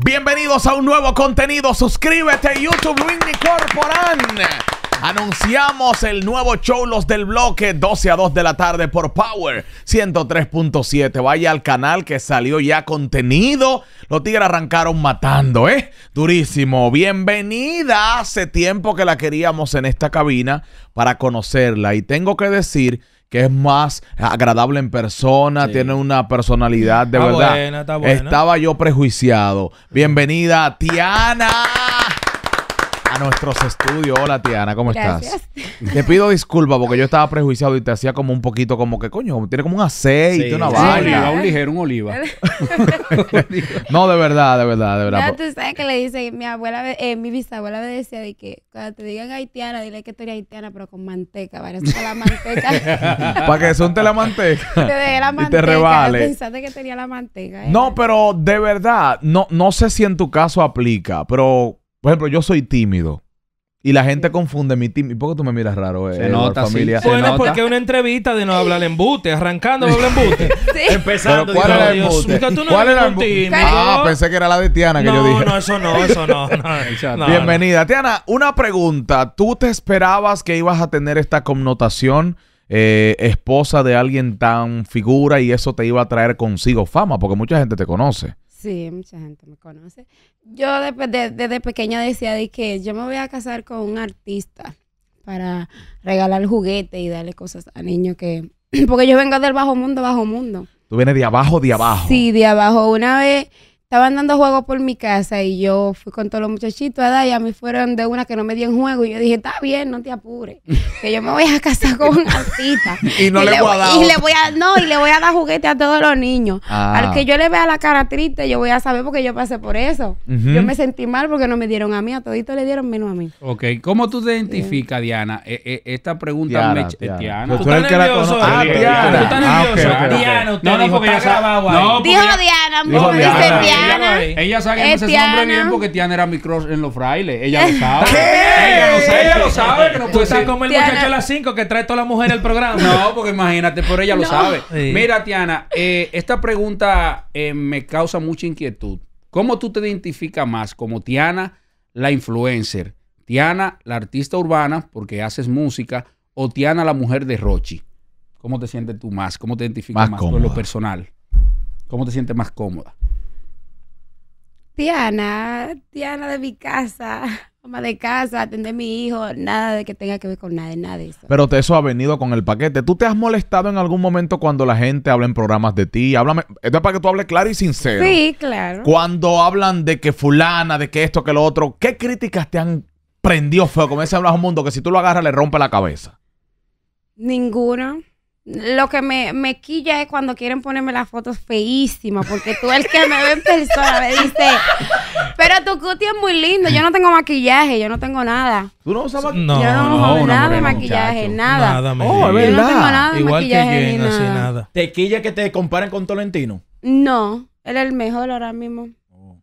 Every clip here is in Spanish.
Bienvenidos a un nuevo contenido. Suscríbete a YouTube Winni Corporan. Anunciamos el nuevo show Los del Bloque, 12 a 2 de la tarde por Power 103.7. Vaya al canal que salió ya contenido. Los tigres arrancaron matando, ¿eh? Durísimo. Bienvenida. Hace tiempo que la queríamos en esta cabina para conocerla. Y tengo que decir que es más agradable en persona, tiene una personalidad de verdad. Buena, Estaba yo prejuiciado. Bienvenida, Tiana nuestros estudios. Hola, Tiana, ¿cómo estás? Te pido disculpas porque yo estaba prejuiciado y te hacía como un poquito como que, coño, tiene como un aceite, una sí, vaina. un ligero, un oliva. no, de verdad, de verdad, de verdad. Ya, tú sabes que le dice, mi abuela, eh, mi bisabuela me decía de que cuando te digan haitiana, dile que tú haitiana, pero con manteca, para la manteca. para que sunte la manteca. Te dejé la manteca. Y te Pensaste que tenía la manteca. No, eh. pero de verdad, no, no sé si en tu caso aplica, pero por ejemplo, yo soy tímido. Y la gente confunde mi tímido. ¿Por qué tú me miras raro, eh? Se nota, familia? Sí. Bueno, se nota. porque es una entrevista de no hablar embute, arrancando no hablar embute. sí. Empezando. ¿Cuál era el embute? no era Ah, pensé que era la de Tiana que yo dije. No, eso no, eso no. eso no Bienvenida. Tiana, una pregunta. ¿Tú te esperabas que ibas a tener esta connotación? Eh, esposa de alguien tan figura y eso te iba a traer consigo fama, porque mucha gente te conoce. Sí, mucha gente me conoce. Yo desde, pequeña decía de que yo me voy a casar con un artista para regalar juguetes y darle cosas a niños que... Porque yo vengo del bajo mundo, bajo mundo. Tú vienes de abajo, de abajo. Sí, de abajo. Una vez Estaban dando juegos por mi casa y yo fui con todos los muchachitos a dar y a mí fueron de una que no me dieron juego y yo dije, está bien, no te apures, que yo me voy a casar con una artista. y no le voy a dar. Y le voy a, no, y le voy a dar juguete a todos los niños. Al ah. que yo le vea la cara triste, yo voy a saber porque yo pasé por eso. Yo me sentí mal porque no me dieron a mí, a todito le dieron menos a mí. Ok, ¿cómo tú te identificas, Diana? Eh, esta pregunta me... Diana. Diana. ¿Tú, ¿Tú, estás nervioso? Ah, ah Diana. ¿Tú estás ah, nervioso? Diana, usted no, dijo, que grabado ahí. Dijo Diana, me dice Diana. Ella, sabe que ese eh, nombre bien porque Tiana era mi crush en los frailes. Ella lo sabe. ¿Qué? Ella lo sabe, lo Que no puede como el muchacho a las 5 que trae toda la mujer al programa. No, porque imagínate, pero ella lo sabe. Mira, Tiana, eh, esta pregunta eh, me causa mucha inquietud. ¿Cómo tú te identificas más como Tiana, la influencer? Tiana, la artista urbana, porque haces música, o Tiana, la mujer de Rochi. ¿Cómo te sientes tú más? ¿Cómo te identificas más con lo personal? ¿Cómo te sientes más cómoda? Tiana, Tiana de mi casa, mamá de casa, atender a mi hijo, nada de que tenga que ver con nada, nada de eso. Pero eso ha venido con el paquete. ¿Tú te has molestado en algún momento cuando la gente habla en programas de ti? Háblame, esto es para que tú hables claro y sincero. Sí, claro. Cuando hablan de que fulana, de que esto, que lo otro, ¿qué críticas te han prendido fuego? Como ese hablar un mundo que si tú lo agarras le rompe la cabeza. Ninguna. Lo que me, quilla es cuando quieren ponerme las fotos feísimas, porque tú el que me ve en persona me dice, pero tu cutie es muy lindo, yo no tengo maquillaje, yo no tengo nada. ¿Tú no usas maquillaje? No, yo no, no nada de maquillaje, nada. Nada, oh, Yo no tengo nada de Igual maquillaje que ni nada. ¿Te quilla que te comparen con Tolentino? No, él es el mejor ahora mismo. Oh.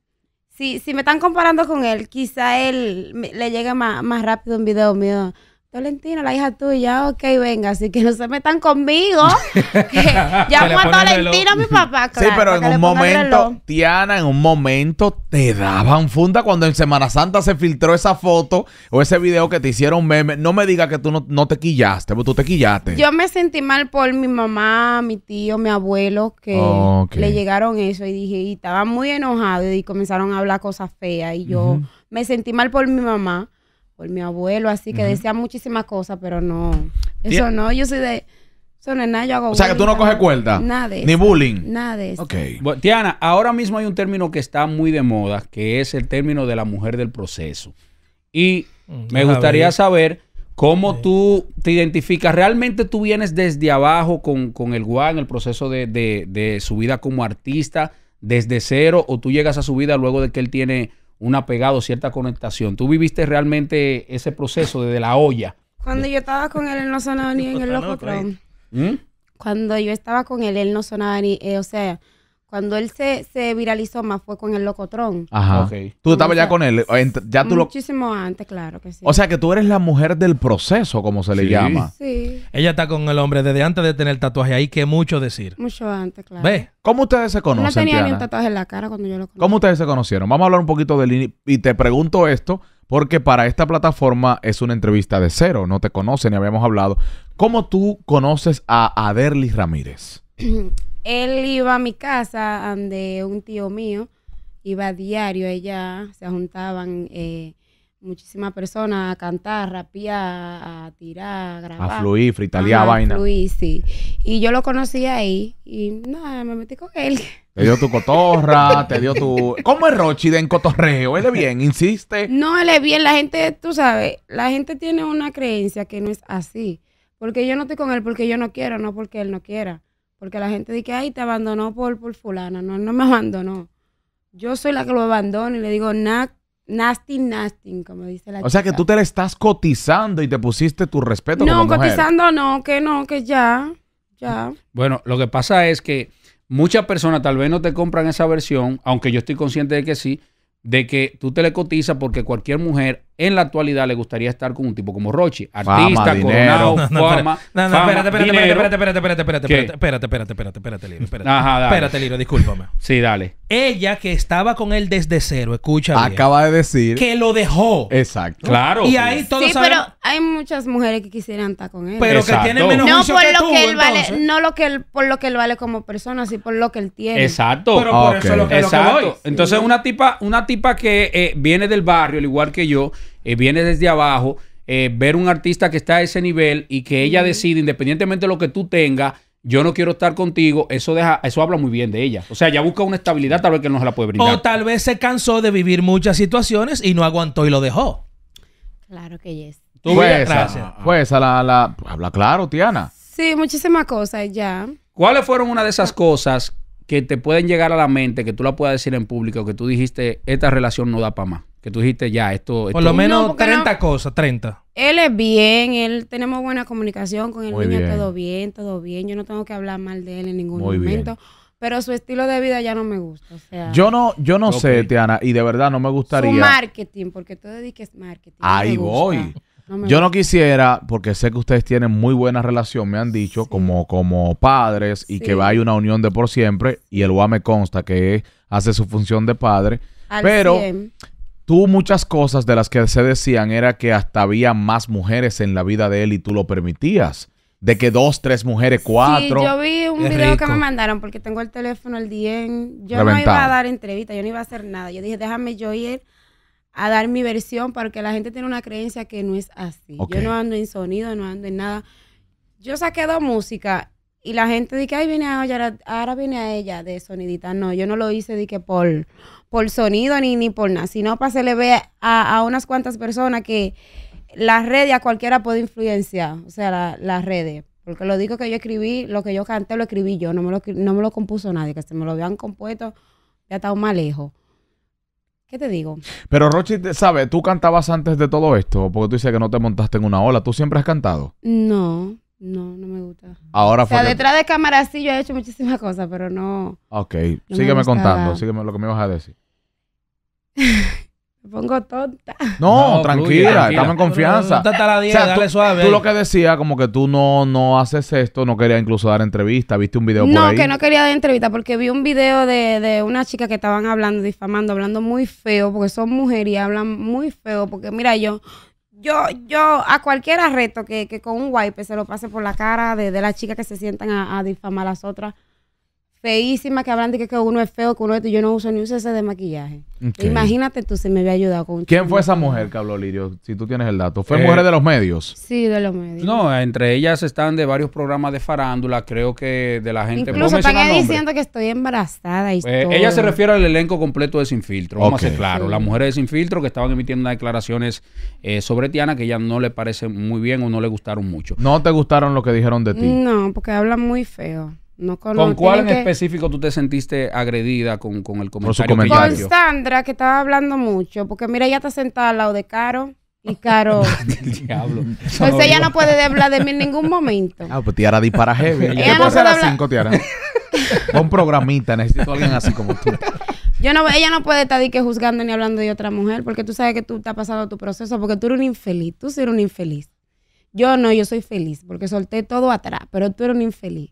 Si, me están comparando con él, quizá él le llegue más, más rápido un video mío Tolentino, la hija tuya, ok, venga, así que no se metan conmigo. Llamo a Valentina, mi papá. sí, pero en un momento, Tiana, en un momento te daban funda cuando en Semana Santa se filtró esa foto o ese video que te hicieron meme. No me digas que tú no, te quillaste, porque tú te quillaste. Yo me sentí mal por mi mamá, mi tío, mi abuelo, que le llegaron eso y dije, y estaba muy enojado y comenzaron a hablar cosas feas y yo me sentí mal por mi mamá por mi abuelo, así que decía muchísimas cosas, pero no. Eso no, yo soy de. Eso no es nada, yo hago. O sea, que tú no coges cuerda. Nada Ni bullying. Nada de Ok. Tiana, ahora mismo hay un término que está muy de moda, que es el término de la mujer del proceso. Y mm, me gustaría saber. ¿Cómo tú te identificas? ¿Realmente tú vienes desde abajo con, el guá el proceso de, de, de su vida como artista desde cero o tú llegas a su vida luego de que él tiene un apegado, cierta conectación. ¿Tú viviste realmente ese proceso desde la olla? Cuando yo estaba con él, él no sonaba ni en el locotron. ¿Mm? Cuando yo estaba con él, él no sonaba ni, eh, o sea, cuando él se, se viralizó más fue con el Locotrón. Ajá. Tú estabas ya con él. muchísimo antes, claro que sí. O sea que tú eres la mujer del proceso, como se le llama. Sí. Ella está con el hombre desde antes de tener tatuaje ahí, que mucho decir. Mucho antes, claro. ¿Ves? ¿Cómo ustedes se conocen? No tenía ni un tatuaje en la cara cuando yo lo conocí. ¿Cómo ustedes se conocieron? Vamos a hablar un poquito de del. Y te pregunto esto, porque para esta plataforma es una entrevista de cero. No te conocen ni habíamos hablado. ¿Cómo tú conoces a Aderly Ramírez? él iba a mi casa, donde un tío mío, iba a diario ella, se juntaban eh, muchísimas personas a cantar, a rapear, a tirar, a grabar. A fluir, fritalear vaina. A fluir, sí. Y yo lo conocí ahí y nada, me metí con él. Te dio tu cotorra, te dio tu... ¿Cómo es Rochi de encotorreo? ¿Él es bien? ¿Insiste? No, él es bien. La gente, tú sabes, la gente tiene una creencia que no es así. Porque yo no estoy con él porque yo no quiero, no porque él no quiera. Porque la gente dice, ay, te abandonó por, por fulana. No, no me abandonó. Yo soy la que lo abandono y le digo, Nasty, nasty, como dice la O sea que tú te le estás cotizando y te pusiste tu respeto. No, cotizando no, que no, que ya, ya. Bueno, lo que pasa es que muchas personas tal vez no te compran esa versión, aunque yo estoy consciente de que sí, de que tú te le cotizas porque cualquier mujer en la actualidad le gustaría estar con un tipo como Rochi, artista, fama, coronado, no, no, No, espérate, espérate, espérate, espérate, espérate, espérate, espérate, espérate, espérate, espérate, espérate, espérate. Ajá, Espérate, Liro, discúlpame. Sí, dale. Ella que estaba con él desde cero, escucha. Acaba de decir que lo dejó. Exacto. Claro. Y ahí todos sí, pero hay muchas mujeres que quisieran estar con él. Pero que tienen menos no por que lo tú, que él vale, no lo que él, por lo que él vale como persona, sino por lo que él tiene. Exacto. Pero por eso lo que, Lo que Entonces una tipa, una tipa que eh, viene del barrio, al igual que yo eh, viene desde abajo. Eh, ver un artista que está a ese nivel y que ella decide, independientemente de lo que tú tengas, yo no quiero estar contigo, eso deja, eso habla muy bien de ella. O sea, ella busca una estabilidad tal vez que no se la puede brindar. O tal vez se cansó de vivir muchas situaciones y no aguantó y lo dejó. Claro que yes. pues, esa, pues a ah, la, la, habla claro, Tiana. Sí, muchísimas cosas ya. ¿Cuáles fueron una de esas cosas que te pueden llegar a la mente, que tú la puedas decir en público, que tú dijiste, esta relación no da para más? que tú dijiste ya, esto... Por lo menos 30 cosas, 30. Él es bien, él tenemos buena comunicación con el niño, todo bien, todo bien. Yo no tengo que hablar mal de él en ningún momento. Pero su estilo de vida ya no me gusta. O sea, yo no, yo no sé, Tiana, y de verdad no me gustaría. Su marketing, porque tú dediques marketing. Ahí voy. yo no quisiera, porque sé que ustedes tienen muy buena relación, me han dicho, como, como padres, y que hay una unión de por siempre, y el UA me consta que hace su función de padre. pero Tú muchas cosas de las que se decían era que hasta había más mujeres en la vida de él y tú lo permitías. De que dos, tres mujeres, cuatro. Sí, yo vi un video que me mandaron porque tengo el teléfono el en Yo no iba a dar entrevista, yo no iba a hacer nada. Yo dije, déjame yo ir a dar mi versión porque la gente tiene una creencia que no es así. Yo no ando en sonido, no ando en nada. Yo saqué dos músicas y la gente dice, ay, viene a ella, ahora viene a ella de sonidita. No, yo no lo hice de que por, por sonido ni, ni por nada, sino para se le ve a, unas cuantas personas que las redes a cualquiera puede influenciar, o sea, las redes. Porque lo digo que yo escribí, lo que yo canté lo escribí yo, no me lo, no me lo compuso nadie, que se me lo habían compuesto, ya estaba más lejos. ¿Qué te digo? Pero Rochi, ¿sabes? ¿Tú cantabas antes de todo esto? Porque tú dices que no te montaste en una ola. ¿Tú siempre has cantado? No. No, no me gusta. Ahora o sea, detrás de cámara sí yo he hecho muchísimas cosas, pero no. Ok, sígueme contando, sígueme lo que me vas a decir. me pongo tonta. No, tranquila, en confianza. tú, lo que decías, como que tú no, no haces esto, no querías incluso dar entrevista, viste un video por ahí. No, que no quería dar entrevista porque vi un video de, de una chica que estaban hablando, difamando, hablando muy feo, porque son mujeres y hablan muy feo, porque mira, yo yo, yo a cualquiera reto que, que, con un wipe se lo pase por la cara de, de las chicas que se sientan a, a difamar a las otras, feísimas que hablan de que, uno es feo, que uno es yo no uso ni un cese de maquillaje. Imagínate tú si me había ayudado con un ¿Quién fue esa mujer que Lirio? Si tú tienes el dato. ¿Fue eh, mujer de los medios? Sí, de los medios. No, entre ellas están de varios programas de farándula, creo que de la gente. Incluso están diciendo que estoy embarazada y eh, Ella se refiere al elenco completo de Sin Filtro, vamos a ser claro. Las mujeres de Sin Filtro que estaban emitiendo unas declaraciones eh, sobre Tiana que ya no le parecen muy bien o no le gustaron mucho. ¿No te gustaron lo que dijeron de ti? No, porque hablan muy feo con, cuál en específico tú te sentiste agredida con, con el comentario? Con, Sandra, que estaba hablando mucho, porque mira, ella está sentada al lado de Caro. Y Caro. diablo. Pues ella no puede hablar de mí en ningún momento. Ah, pues Tiara dispara heavy. ¿Qué no a las cinco, Tiara? un programita, necesito a alguien así como tú. Yo no, ella no puede estar que juzgando ni hablando de otra mujer, porque tú sabes que tú estás pasando tu proceso, porque tú eres un infeliz, tú eres un infeliz. Yo no, yo soy feliz, porque solté todo atrás, pero tú eres un infeliz.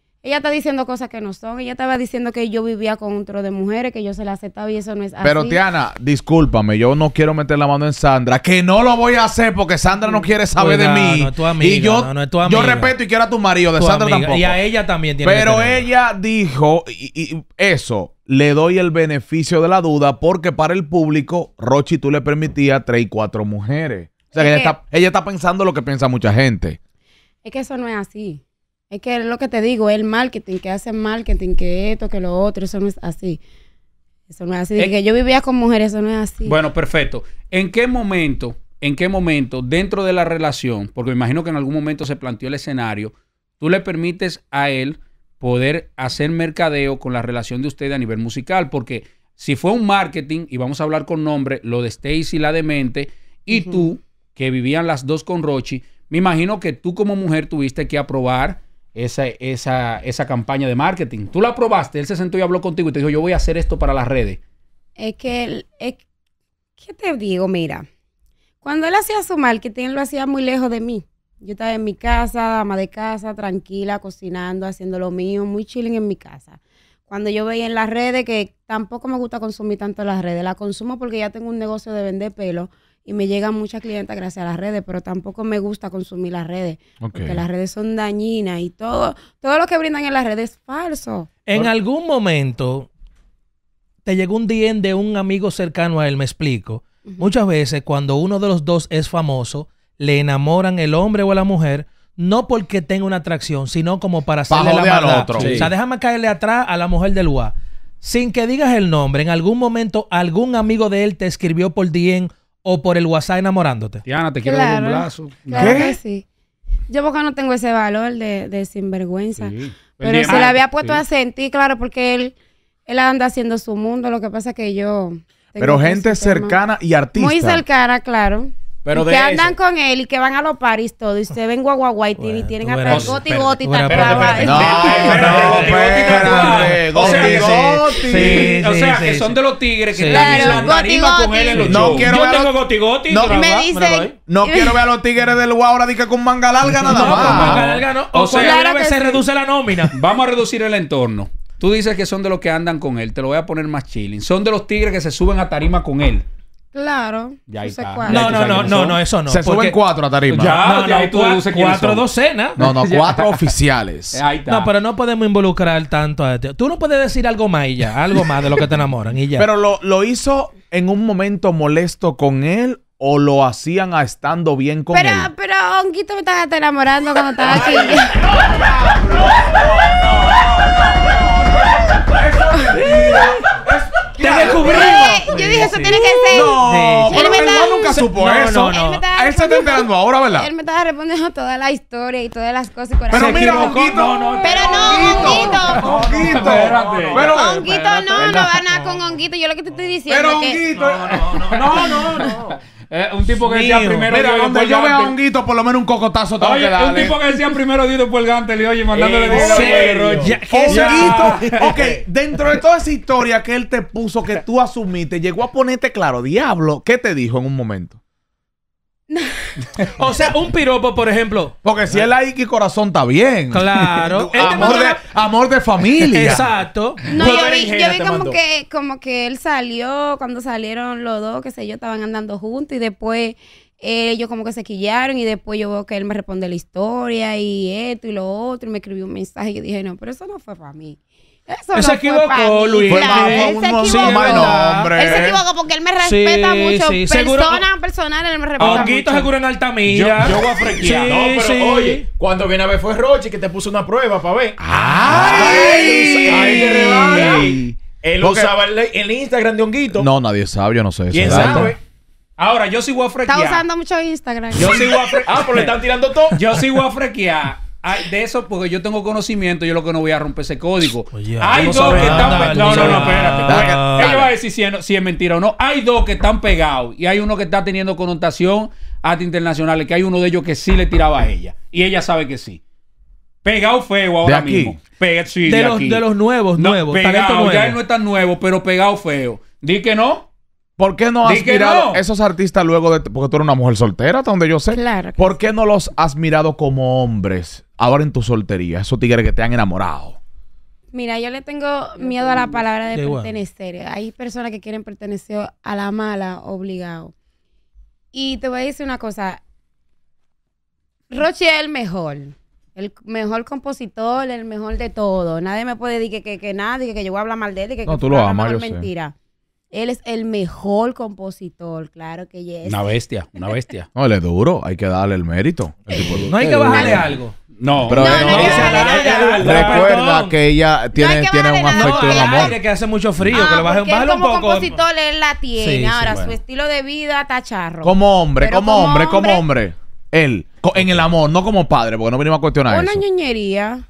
Ella está diciendo cosas que no son. Ella estaba diciendo que yo vivía con otro de mujeres, que yo se la aceptaba y eso no es así. Pero Tiana, discúlpame, yo no quiero meter la mano en Sandra, que no lo voy a hacer porque Sandra no quiere saber de mí. y yo, respeto y quiero a tu marido, de Sandra tampoco. Y a ella también tiene Pero ella dijo y, eso, le doy el beneficio de la duda porque para el público, Rochi tú le permitías tres y cuatro mujeres. O sea, ella está pensando lo que piensa mucha gente. Es que eso no es así. Es que es lo que te digo, el marketing, que hace marketing, que esto, que lo otro, eso no es así. Eso no es así. que eh, yo vivía con mujeres, eso no es así. Bueno, perfecto. ¿En qué momento, en qué momento, dentro de la relación, porque me imagino que en algún momento se planteó el escenario, tú le permites a él poder hacer mercadeo con la relación de usted a nivel musical? Porque si fue un marketing, y vamos a hablar con nombre, lo de Stacy, la demente, y tú, que vivían las dos con Rochi, me imagino que tú como mujer tuviste que aprobar esa, esa, campaña de marketing. Tú la probaste, él se sentó y habló contigo y te dijo, yo voy a hacer esto para las redes. Es que, es, ¿qué te digo? Mira, cuando él hacía su marketing, lo hacía muy lejos de mí. Yo estaba en mi casa, ama de casa, tranquila, cocinando, haciendo lo mío, muy chilling en mi casa. Cuando yo veía en las redes, que tampoco me gusta consumir tanto las redes, la consumo porque ya tengo un negocio de vender pelo, y me llegan muchas clientes gracias a las redes, pero tampoco me gusta consumir las redes, porque las redes son dañinas y todo, todo lo que brindan en las redes es falso. En algún momento te llegó un DM de un amigo cercano a él, me explico. Muchas veces cuando uno de los dos es famoso, le enamoran el hombre o la mujer, no porque tenga una atracción, sino como para hacerle la maldad. O sea, déjame caerle atrás a la mujer del UA. Sin que digas el nombre, en algún momento algún amigo de él te escribió por DM o por el WhatsApp enamorándote. Diana te quiero dar un abrazo. sí. Yo porque no tengo ese valor de, de sinvergüenza. Pero se le había puesto a sentir, claro, porque él, él anda haciendo su mundo. Lo que pasa es que yo... Pero gente cercana y artista. Muy cercana, claro que andan con él y que van a los paris todo y se ven guaguaguay y tienen a goti goti No, no, O sea, goti. O sea, que son de los tigres que están con él en los No quiero ver goti goti. No me dice No quiero ver a los tigres del guau ahora que con manga larga nada más. con O sea, se reduce la nómina. Vamos a reducir el entorno. Tú dices que son de los que andan con él. Te lo voy a poner más chilling. Son de los tigres que se suben a tarima con él. Claro. No, no, no, no, eso no. Se suben cuatro a tarima. Ya, ya tú Cuatro docenas. No, no, cuatro oficiales. No, pero no podemos involucrar tanto a este. Tú no puedes decir algo más y ya, algo más de lo que te enamoran y ya. Pero lo, hizo en un momento molesto con él o lo hacían a estando bien con pero, él. Pero, Onquito, me estaba enamorando cuando estaba aquí. no, yo dije, eso tiene que ser. No, él nunca supo eso. Él se está enterando ahora, ¿verdad? Él me estaba respondiendo toda la historia y todas las cosas. Pero mira, Honguito. Pero no, Honguito. Honguito. Espérate, Honguito no, no va a con Honguito. Yo lo que te estoy diciendo. Pero Honguito. No, no, no. Eh, un tipo que decía primero Mira, Dios yo vea a honguito, por lo menos un cocotazo Oye, un tipo que decía primero Dios después Gante, le oye, mandándole eh, ese ok, dentro de toda esa historia que él te puso, que tú asumiste, llegó a ponerte claro, diablo, ¿qué te dijo en un momento? o sea, un piropo, por ejemplo. Porque si él like y corazón está bien. Claro. amor, de, familia. Exacto. No, yo vi, yo como, que, como que él salió, cuando salieron los dos, Que sé yo, estaban andando juntos y después eh, ellos como que se quillaron y después yo veo que él me responde la historia y esto y lo otro y me escribió un mensaje y dije, no, pero eso no fue para mí. Eso él se equivocó, Luis. Él se equivocó. Él equivocó porque él me respeta mucho. Personas Persona personal, él me respeta mucho. Honguito seguro en Altamilla. Yo, yo voy a frequear. no, pero oye, cuando viene a ver fue Roche que te puso una prueba para ver. ¡Ay! ¡Ay! ay él usaba el, Instagram de Honguito. No, nadie sabe, yo no sé. ¿Quién sabe? Ahora, yo sigo voy a frequear. Está usando mucho Instagram. Yo sigo a frequear. Ah, pero pues le están tirando todo. Yo sigo a frequear. Ah, de eso, porque yo tengo conocimiento, yo lo que no voy a romper ese código. hay dos que están pegados. No, no, no, espérate. Ella va a decir si es, mentira o no. Hay dos que están pegados y hay uno que está teniendo connotación hasta internacionales, que hay uno de ellos que sí le tiraba a ella. Y ella sabe que sí. Pegado feo ahora mismo. de, los, de los nuevos, nuevos. Pegado, ya no es tan nuevo, pero pegado feo. Di que no. ¿Por qué no has mirado esos artistas luego de.? Porque tú eres una mujer soltera, hasta donde yo sé. Claro. ¿Por qué no los has mirado como hombres ahora en tu soltería? Esos tigres que te han enamorado. Mira, yo le tengo miedo a la palabra de, pertenecer. Hay personas que quieren pertenecer a la mala, obligado. Y te voy a decir una cosa. Roche es el mejor. El mejor compositor, el mejor de todo. Nadie me puede decir que, que, nadie, que, que yo voy a hablar mal de él. Que, No, tú lo amas, mentira. Él es el mejor compositor, claro que es Una bestia, una bestia. no, él es duro, hay que darle el mérito. no hay que bajarle algo. No, pero recuerda que ella tiene, tiene un afecto de amor. que hace mucho frío, que lo ah, baje, un poco. Como compositor él la tiene, ahora su estilo de vida está charro. Como hombre, como, hombre, como hombre, él en el amor, no como padre, porque no venimos a cuestionar eso. Una ñoñería.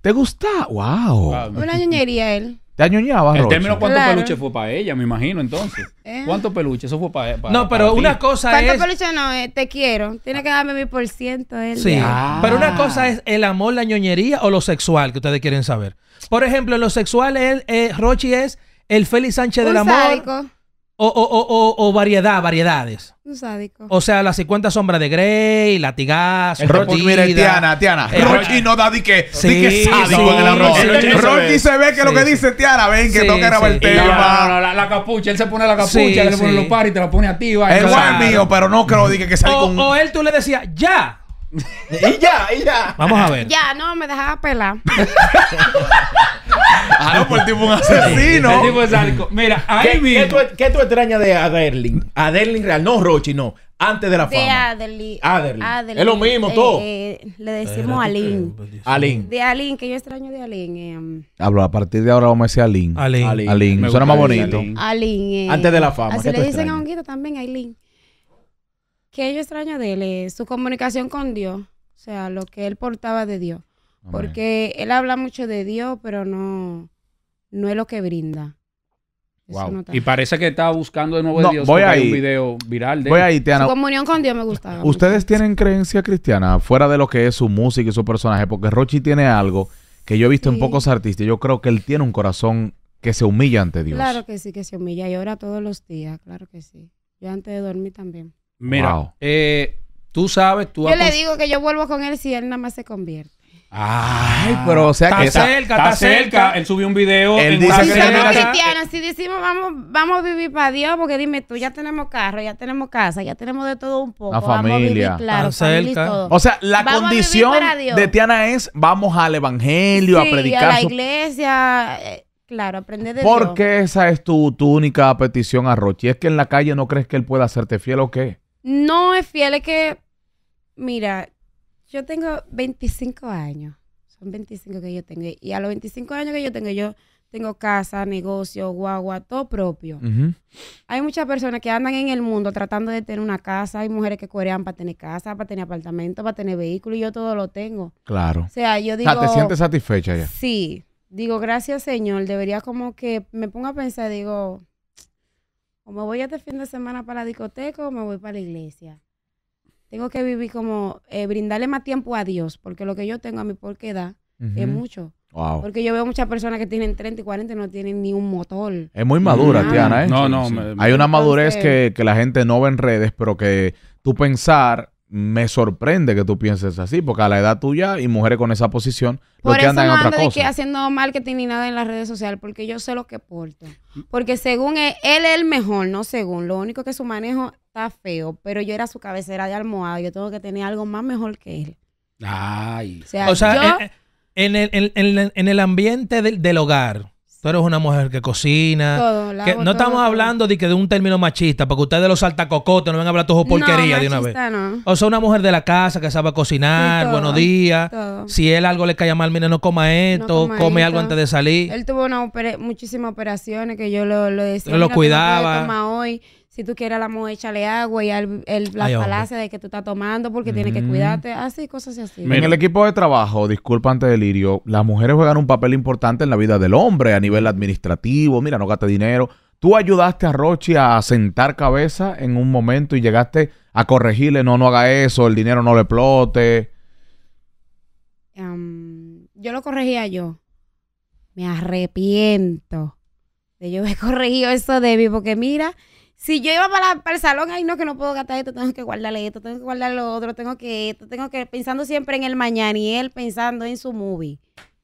¿Te gusta? Wow. Una ñoñería él. El término cuántos peluches fue para ella, me imagino, entonces. Eh. cuánto peluche Eso fue para ella. No, pero una cosa es... no? Eh, te quiero. tiene que darme mi por ciento. Él. Sí. Pero una cosa es el amor, la ñoñería o lo sexual, que ustedes quieren saber. Por ejemplo, lo sexual, él, eh, Rochi es el Félix Sánchez del amor. O, o, o, o, variedad, variedades. Un sádico. O sea, las 50 sombras de Grey, latigazo, Y Mira, Tiana, Tiana. Eh, no da dique, que, sí, sádico en el arroz. se ve que lo que dice Tiana, ven que toca grabar el tema. la, capucha, él se pone la capucha, él le pone los par y te la pone a ti. El mío, pero no creo di que, que con... O él tú le decías, ya. y ya, y ya. Vamos a ver. Ya, no, me dejaba pelar. ah, no, por pues tipo un asesino. Mira, ahí ¿Qué, ¿qué, tú, extrañas de Aderlin? Aderlin Real, no Rochi, no. Antes de la fama. De Adelie. Es lo mismo, eh, todo. Eh, le decimos Alin. Eh, pues, Alin. De Alin, que yo extraño de Alin. Um, Hablo, a partir de ahora vamos a decir Alin. Alin. Me Suena más bonito. Alin. Antes de la fama. Así le dicen a Honguito también, Ailin que yo extraño de él es eh, su comunicación con Dios, o sea, lo que él portaba de Dios. Porque él habla mucho de Dios, pero no, no es lo que brinda. Wow. y parece que estaba buscando de nuevo Dios. Voy video viral de Su comunión con Dios me gustaba. ¿Ustedes tienen creencia cristiana fuera de lo que es su música y su personaje? Porque Rochi tiene algo que yo he visto en pocos artistas. Yo creo que él tiene un corazón que se humilla ante Dios. Claro que sí, que se humilla y ora todos los días. Claro que sí. Yo antes de dormir también. Mira, eh, tú sabes, tú... Yo le digo que yo vuelvo con él si él nada más se convierte. Ay, ah, pero o sea que está cerca, está, cerca. Él subió un video. Él dice si que somos cristianos, si decimos vamos, vamos a vivir para Dios, porque dime tú, ya tenemos carro, ya tenemos casa, ya tenemos de todo un poco. La familia. Vamos a claro, cerca. Todo. O sea, la condición de Tiana es vamos al evangelio, a predicar. A la iglesia. Eh, claro, aprender de Dios Porque esa es tu, tu única petición a Rochi. ¿Es que en la calle no crees que él pueda hacerte fiel o qué? No es fiel, es que, mira, yo tengo 25 años, son 25 que yo tengo, y a los 25 años que yo tengo, yo tengo casa, negocio, guagua, todo propio. Hay muchas personas que andan en el mundo tratando de tener una casa, hay mujeres que corean para tener casa, para tener apartamento, para tener vehículo, y yo todo lo tengo. Claro. O sea, yo digo... ¿Te sientes satisfecha ya? Sí. Digo, gracias Señor, debería como que me ponga a pensar, digo, o me voy este fin de semana para la discoteca o me voy para la iglesia. Tengo que vivir como, eh, brindarle más tiempo a Dios, porque lo que yo tengo a mi por es mucho. Porque yo veo muchas personas que tienen 30 y 40 y no tienen ni un motor. Es muy madura, Tiana, ¿eh? No, no. Hay una madurez que, que la gente no ve en redes, pero que tú pensar me sorprende que tú pienses así, porque a la edad tuya y mujeres con esa posición, Por lo andan en otra ando cosa. que haciendo marketing ni nada en las redes sociales, porque yo sé lo que porto. Porque según él, él es el mejor, no según. Lo único que su manejo está feo, pero yo era su cabecera de almohada. Yo tengo que tener algo más mejor que él. Ay. O sea, en, el, en, en, el ambiente del hogar, Tú eres una mujer que cocina. que, no estamos hablando de que de un término machista, porque ustedes de los saltacocotes no vengan a hablar todos porquería de una vez. O sea, una mujer de la casa que sabe cocinar, buenos días. Si él algo le cae mal, mire, no coma esto, come algo antes de salir. Él tuvo muchísimas operaciones que yo lo, lo decía. Lo cuidaba si tú quieres a la mujer, échale agua y el, el, de que tú estás tomando porque tiene que mm. cuidarte, así, cosas así. En el equipo de trabajo, disculpa ante delirio, las mujeres juegan un papel importante en la vida del hombre a nivel administrativo, mira, no gaste dinero. Tú ayudaste a Rochi a sentar cabeza en un momento y llegaste a corregirle, no, no haga eso, el dinero no le explote. Em, yo lo corregía yo. Me arrepiento de yo haber corregido eso de porque mira, si yo iba para, el salón, ay no, que no puedo gastar esto, tengo que guardarle esto, tengo que guardar lo otro, tengo que esto, tengo que pensando siempre en el mañana y él pensando en su movie.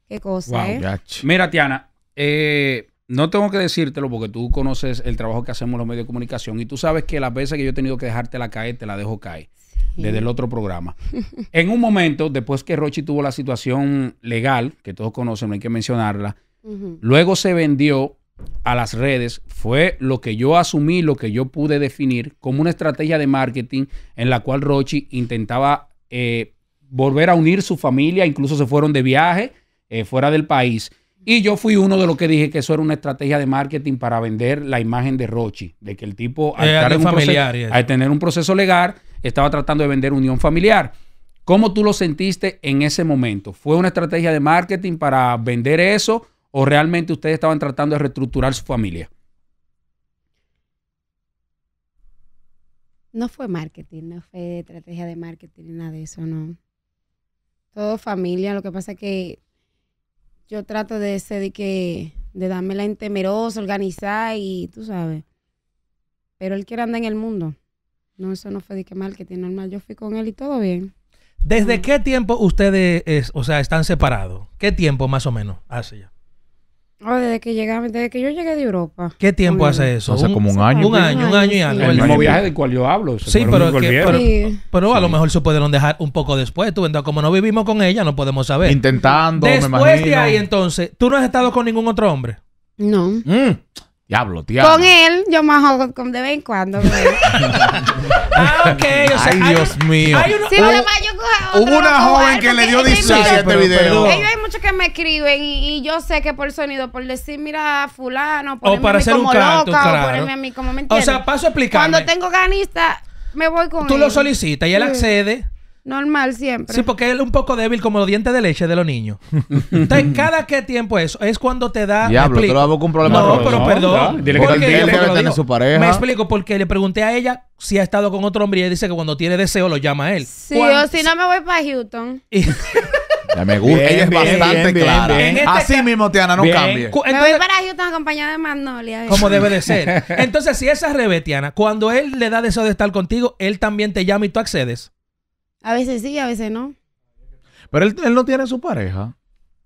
Qué cosa, eh? Mira, Tiana, eh, no tengo que decírtelo porque tú conoces el trabajo que hacemos los medios de comunicación y tú sabes que las veces que yo he tenido que dejártela caer, te la dejo caer desde el otro programa. en un momento, después que Rochi tuvo la situación legal, que todos conocen, no hay que mencionarla, luego se vendió a las redes fue lo que yo asumí, lo que yo pude definir como una estrategia de marketing en la cual Rochi intentaba eh, volver a unir su familia, incluso se fueron de viaje eh, fuera del país. Y yo fui uno de los que dije que eso era una estrategia de marketing para vender la imagen de Rochi, de que el tipo al, eh, al tener un proceso legal estaba tratando de vender unión familiar. ¿Cómo tú lo sentiste en ese momento? ¿Fue una estrategia de marketing para vender eso? ¿O realmente ustedes estaban tratando de reestructurar su familia? No fue marketing, no fue estrategia de marketing, nada de eso, no. Todo familia, lo que pasa es que yo trato de ser de que, de darme la temerosa, organizar y tú sabes. Pero él quiere andar en el mundo. No, eso no fue de que marketing normal. Yo fui con él y todo bien. ¿Desde qué tiempo ustedes, o sea, están separados? ¿Qué tiempo más o menos hace ya? Ah, desde que desde que yo llegué de Europa. ¿Qué tiempo hace eso? Hace como un año. Un año, un año y algo. El mismo viaje del cual yo hablo. Sí, pero, a lo mejor se pudieron dejar un poco después. Tú, como no vivimos con ella, no podemos saber. Intentando, después me imagino. Después de ahí, entonces, ¿tú no has estado con ningún otro hombre? No. Mm. Diablo, tía Con él, yo me con de vez en cuando. ah, Ay, Dios mío. Hay uno, hubo, hubo una joven que le dio dislike a este video. Ellos hay muchos que me escriben y, yo sé que por el sonido, por decir, mira, fulano, por o como loca, claro. o ponerme a mí como entiendes. O sea, paso a explicar. Cuando tengo ganista, me voy con él Tú lo solicitas y él accede. Normal siempre. Sí, porque es un poco débil como los dientes de leche de los niños. Entonces, ¿cada qué tiempo es? Es cuando te da... Diablo, te lo con un problema. No, pero perdón. dile que porque, que tiene su pareja. Me explico, porque le pregunté a ella si ha estado con otro hombre y ella dice que cuando tiene deseo lo llama a él. Sí, o si no me voy para Houston. Ya me gusta. Ella es bastante clara. Este Así mismo, Tiana, no cambia Entonces, me voy para Houston acompañada de Magnolia. ¿eh? Como debe de ser. Entonces, si es al Tiana, cuando él le da deseo de estar contigo, él también te llama y tú accedes. A veces sí, a veces no. Pero él, no tiene su pareja.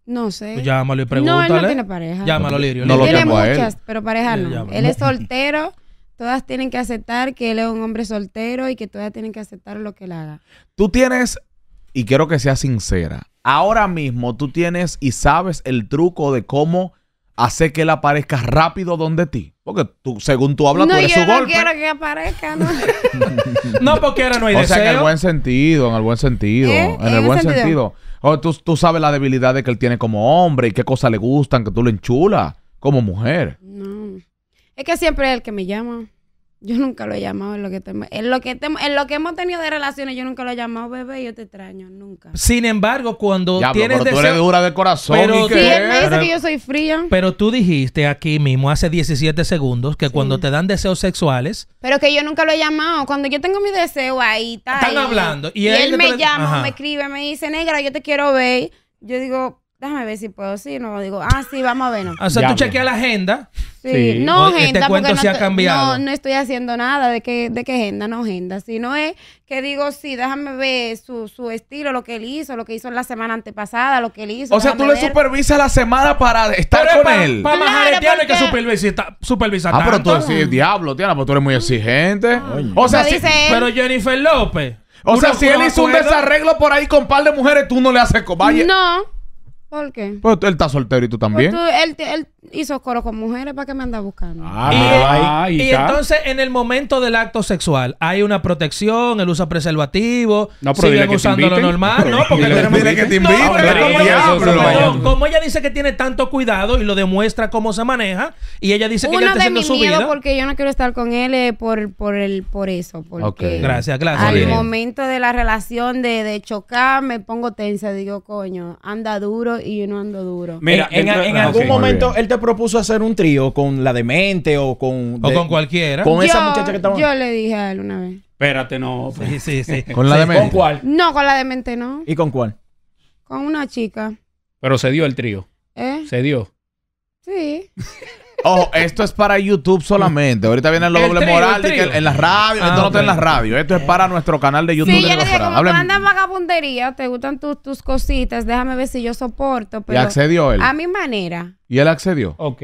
No sé. Pues llámalo y pregúntale. No, él no tiene pareja. Llámalo, Lirio. No, tiene muchas, pero pareja no. Él es soltero. Todas tienen que aceptar que él es un hombre soltero y que todas tienen que aceptar lo que él haga. Tú tienes, y quiero que seas sincera, ahora mismo tú tienes y sabes el truco de cómo Hace que él aparezca rápido donde ti. Porque tú, según tú hablas, tú eres su golpe. No quiero que aparezca, no. no, porque ahora no hay o deseo. O sea, en el buen sentido, en el buen sentido. ¿Eh? En, el buen sentido. O oh, tú, tú, sabes la debilidad de que él tiene como hombre y qué cosas le gustan, que tú le enchulas como mujer. No. Es que siempre es el que me llama. Yo nunca lo he llamado en lo que en lo que en lo que hemos tenido de relaciones, yo nunca lo he llamado bebé yo te extraño, nunca. Sin embargo, cuando tienes pero, pero tú eres dura de corazón, dice que yo soy fría. Pero tú dijiste aquí mismo hace 17 segundos que cuando te dan deseos sexuales, pero que yo nunca lo he llamado, cuando yo tengo mi deseo ahí, está están hablando y, él, me llama, me escribe, me dice, "Negra, yo te quiero ver." Yo digo, déjame ver si puedo, sí, no, digo, ah, sí, vamos a ver. Ah, o sea, tú chequeas la agenda. Sí, no, este agenda. Este cuento ha cambiado. No, no, estoy haciendo nada de qué de qué agenda, no agenda, sino es que digo, sí, déjame ver su, su estilo, lo que él hizo, lo que hizo la semana antepasada, lo que él hizo. O sea, tú le supervisas la semana para estar con él. Para claro, el diablo hay que supervisar, supervisar Ah, pero tú decís diablo, Tiana, pero pues tú eres muy exigente. O sea, si, pero Jennifer López. O sea, si él hizo un desarreglo por ahí con un par de mujeres, tú no le haces cobaye. No. ¿Por qué? Pues él está soltero y tú también. Pues él, hizo coro con mujeres para que me anda buscando. Ah, y, y entonces en el momento del acto sexual hay una protección, él usa preservativo, no, pero siguen usando lo normal, ¿no? Porque tenemos que te inviten. pero como, ella, como ella dice que tiene tanto cuidado y lo demuestra cómo se maneja y ella dice que Uno ella de miedo porque yo no quiero estar con él eh, por por el por eso, porque Gracias, gracias. Al momento de la relación de, de chocar me pongo tensa, digo, coño, anda duro y no ando duro. Mira, en, ah, algún momento él te propuso hacer un trío con la demente o con. o con cualquiera. Con esa muchacha que estaba. Yo le dije a él una vez. Espérate, no. Sí, pues. sí, ¿Con la demente? ¿Con cuál? No, con la demente no. ¿Y con cuál? Con una chica. Pero se dio el trío. ¿Eh? Se dio. Sí. Oh, esto es para YouTube solamente. Ahorita viene lo doble moral en la radio, esto no está en ah, las radios. Esto es para nuestro canal de YouTube. Sí, yo le digo, vagabundería, te gustan tus cositas, déjame ver si yo soporto. Pero accedió él. A mi manera. ¿Y él accedió? Ok.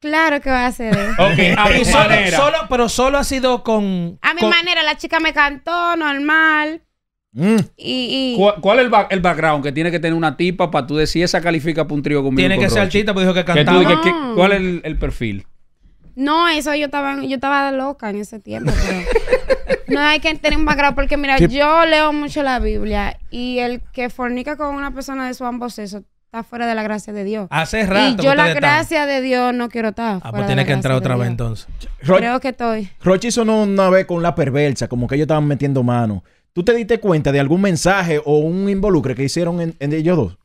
Claro que va a acceder. Ok, a mi manera. Solo, pero solo ha sido con. A mi manera, la chica me cantó normal. Mm. Y, ¿Cuál, es el, background que tiene que tener una tipa para tú decir esa califica para un trío conmigo? Tiene que ser artista, pues dijo que cantaba. ¿Cuál es el, perfil? No, eso yo estaba, yo estaba loca en ese tiempo. no hay que tener un background porque, mira, yo leo mucho la Biblia y el que fornica con una persona de su ambos eso está fuera de la gracia de Dios. Hace rato. Y yo la gracia de Dios no quiero estar. Ah, pues tienes que entrar otra vez entonces. Creo que estoy. Rochi hizo una vez con la perversa, como que ellos estaban metiendo manos ¿Tú te diste cuenta de algún mensaje o un involucre que hicieron en, ellos dos?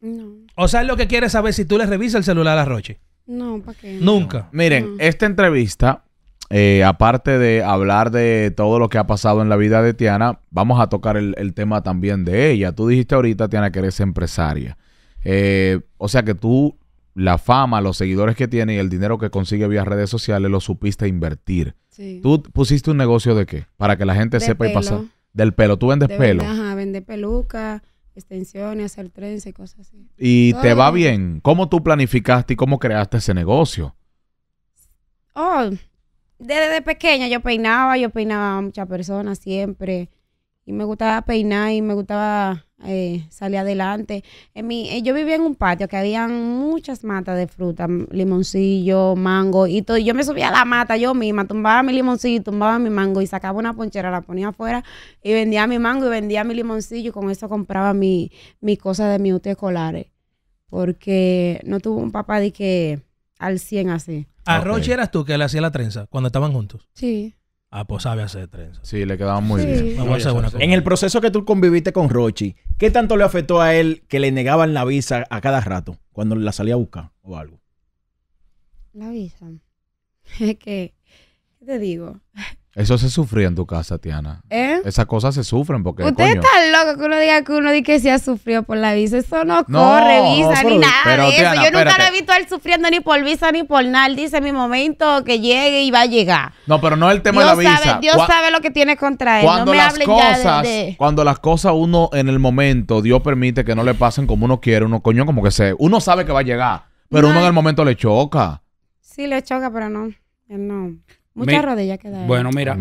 No. O sea, lo que quiere saber si tú le revisas el celular a Roche. No, ¿para qué? Nunca. Miren, esta entrevista, eh, aparte de hablar de todo lo que ha pasado en la vida de Tiana, vamos a tocar el, tema también de ella. Tú dijiste ahorita, Tiana, que eres empresaria. Eh, o sea que tú, la fama, los seguidores que tiene y el dinero que consigue vía redes sociales, lo supiste invertir. Sí. ¿Tú pusiste un negocio de qué? Para que la gente sepa y pasar. Del pelo, tú vendes pelo. ajá, vender peluca, extensiones, hacer trenza y cosas así. ¿Y te va bien? ¿Cómo tú planificaste y cómo creaste ese negocio? Oh, desde pequeña yo peinaba, yo peinaba a muchas personas siempre. Y me gustaba peinar y me gustaba eh, salí adelante. Eh, yo vivía en un patio que había muchas matas de fruta, limoncillo, mango y todo. Yo me subía a la mata yo misma, tumbaba mi limoncillo, tumbaba mi mango y sacaba una ponchera, la ponía afuera y vendía mi mango y vendía mi limoncillo y con eso compraba mi, mi cosa de mi útil escolares. Porque no tuvo un papá de que al 100 así. A eras tú que le hacía la trenza cuando estaban juntos. Sí. Ah, pues sabe hacer trenza. Sí, le quedaba muy bien. en el proceso que tú conviviste con Rochi, ¿qué tanto le afectó a él que le negaban la visa a cada rato cuando la salía a buscar o algo? La visa. Es que ¿Qué te digo? Eso se sufría en tu casa, Tiana. ¿Eh? Esas cosas se sufren porque. Usted coño? está loco que uno diga que uno dice que se ha sufrido por la visa. Eso no, corre visa ni nada de eso. Yo nunca lo he visto él sufriendo ni por visa ni por nada. Él dice mi momento que llegue y va a llegar. No, pero no es el tema de la visa. Sabe, Dios sabe lo que tiene contra él. Cuando no me las hablen cosas, ya de, cuando las cosas uno en el momento, Dios permite que no le pasen como uno quiere, uno coño como que se, uno sabe que va a llegar, pero uno en el momento le choca. Sí le choca, pero no, no. Muchas rodillas quedan. Bueno, mira,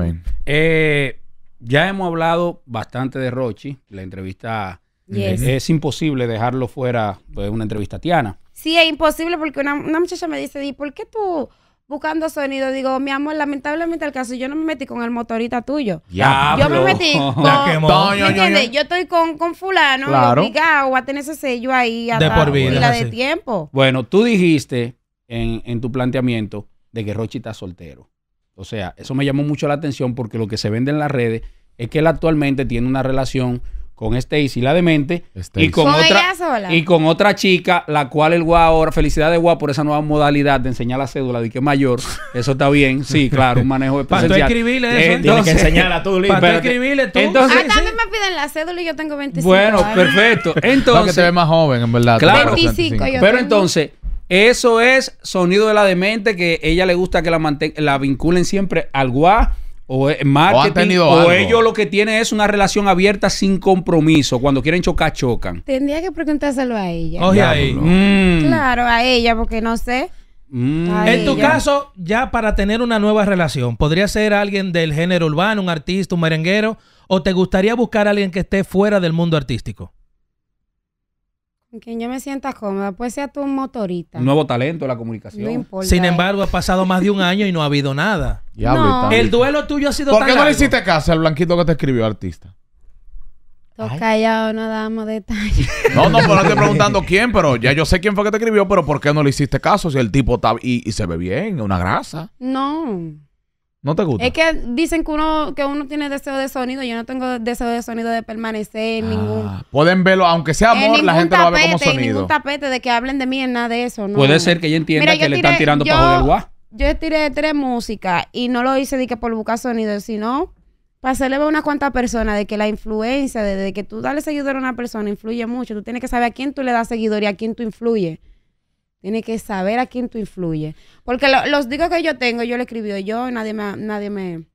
eh, ya hemos hablado bastante de Rochi. La entrevista eh, es, imposible dejarlo fuera de pues, una entrevista tiana. Sí, es imposible porque una, muchacha me dice, ¿y por qué tú buscando sonido, digo, mi amor, lamentablemente al caso, yo no me metí con el motorita tuyo. Yo me metí con. ¿Me entiendes? Yo estoy con, con fulano, claro. va a tener ese sello ahí a la por de tiempo. Bueno, tú dijiste en, en, tu planteamiento de que Rochi está soltero. O sea, eso me llamó mucho la atención porque lo que se vende en las redes es que él actualmente tiene una relación con Stacy, la demente, y con, ¿Con otra sola? y con otra chica, la cual el guau ahora, felicidades guau por esa nueva modalidad de enseñar la cédula de que es mayor, eso está bien, sí, claro, un manejo especial. Para tú escribirle eso, eh, tiene entonces, que tú, Lili. Para tú escribirle tú. Entonces, ah, también me piden la cédula y yo tengo 25 Bueno, perfecto. Entonces, no, te ve más joven, en verdad. Claro. 25, pero entonces, eso es sonido de la demente que ella le gusta que la, la vinculen siempre al guá o e, marketing o, o ellos lo que tienen es una relación abierta sin compromiso. Cuando quieren chocar, chocan. Tendría que preguntárselo a ella. Mm. Claro, a ella, porque no sé. Mm. En tu caso, ya para tener una nueva relación, ¿podría ser alguien del género urbano, un artista, un merenguero? ¿O te gustaría buscar a alguien que esté fuera del mundo artístico? quien yo me sienta cómoda. Puede ser tu motorista. nuevo talento la comunicación. Sin eh. embargo, ha pasado más de un año y no ha habido nada. El duelo tuyo ha sido ¿Por qué no le hiciste caso al blanquito que te escribió, artista? Tú callado, no damos detalles. No, no, pero no estoy preguntando quién, pero ya yo sé quién fue que te escribió, pero ¿por qué no le hiciste caso? Si el tipo está y, se ve bien, una grasa. No. ¿No te gusta? Es que dicen que uno, que uno tiene deseo de sonido. Yo no tengo deseo de sonido de permanecer en ningún. Ah, pueden verlo, aunque sea amor, la gente lo va a ver como sonido. ningún tapete de que hablen de mí en nada de eso. Puede ser que ella entienda que le están tirando para joder Yo estiré tres músicas y no lo hice de que por buscar sonido, sino para hacerle ver a unas cuantas personas de que la influencia, de, que tú darle seguidor a una persona influye mucho. Tú tienes que saber a quién tú le das seguidor y a quién tú influyes. Tienes que saber a quién tú influyes. Porque los discos que yo tengo, yo le escribí yo, nadie me, nadie me,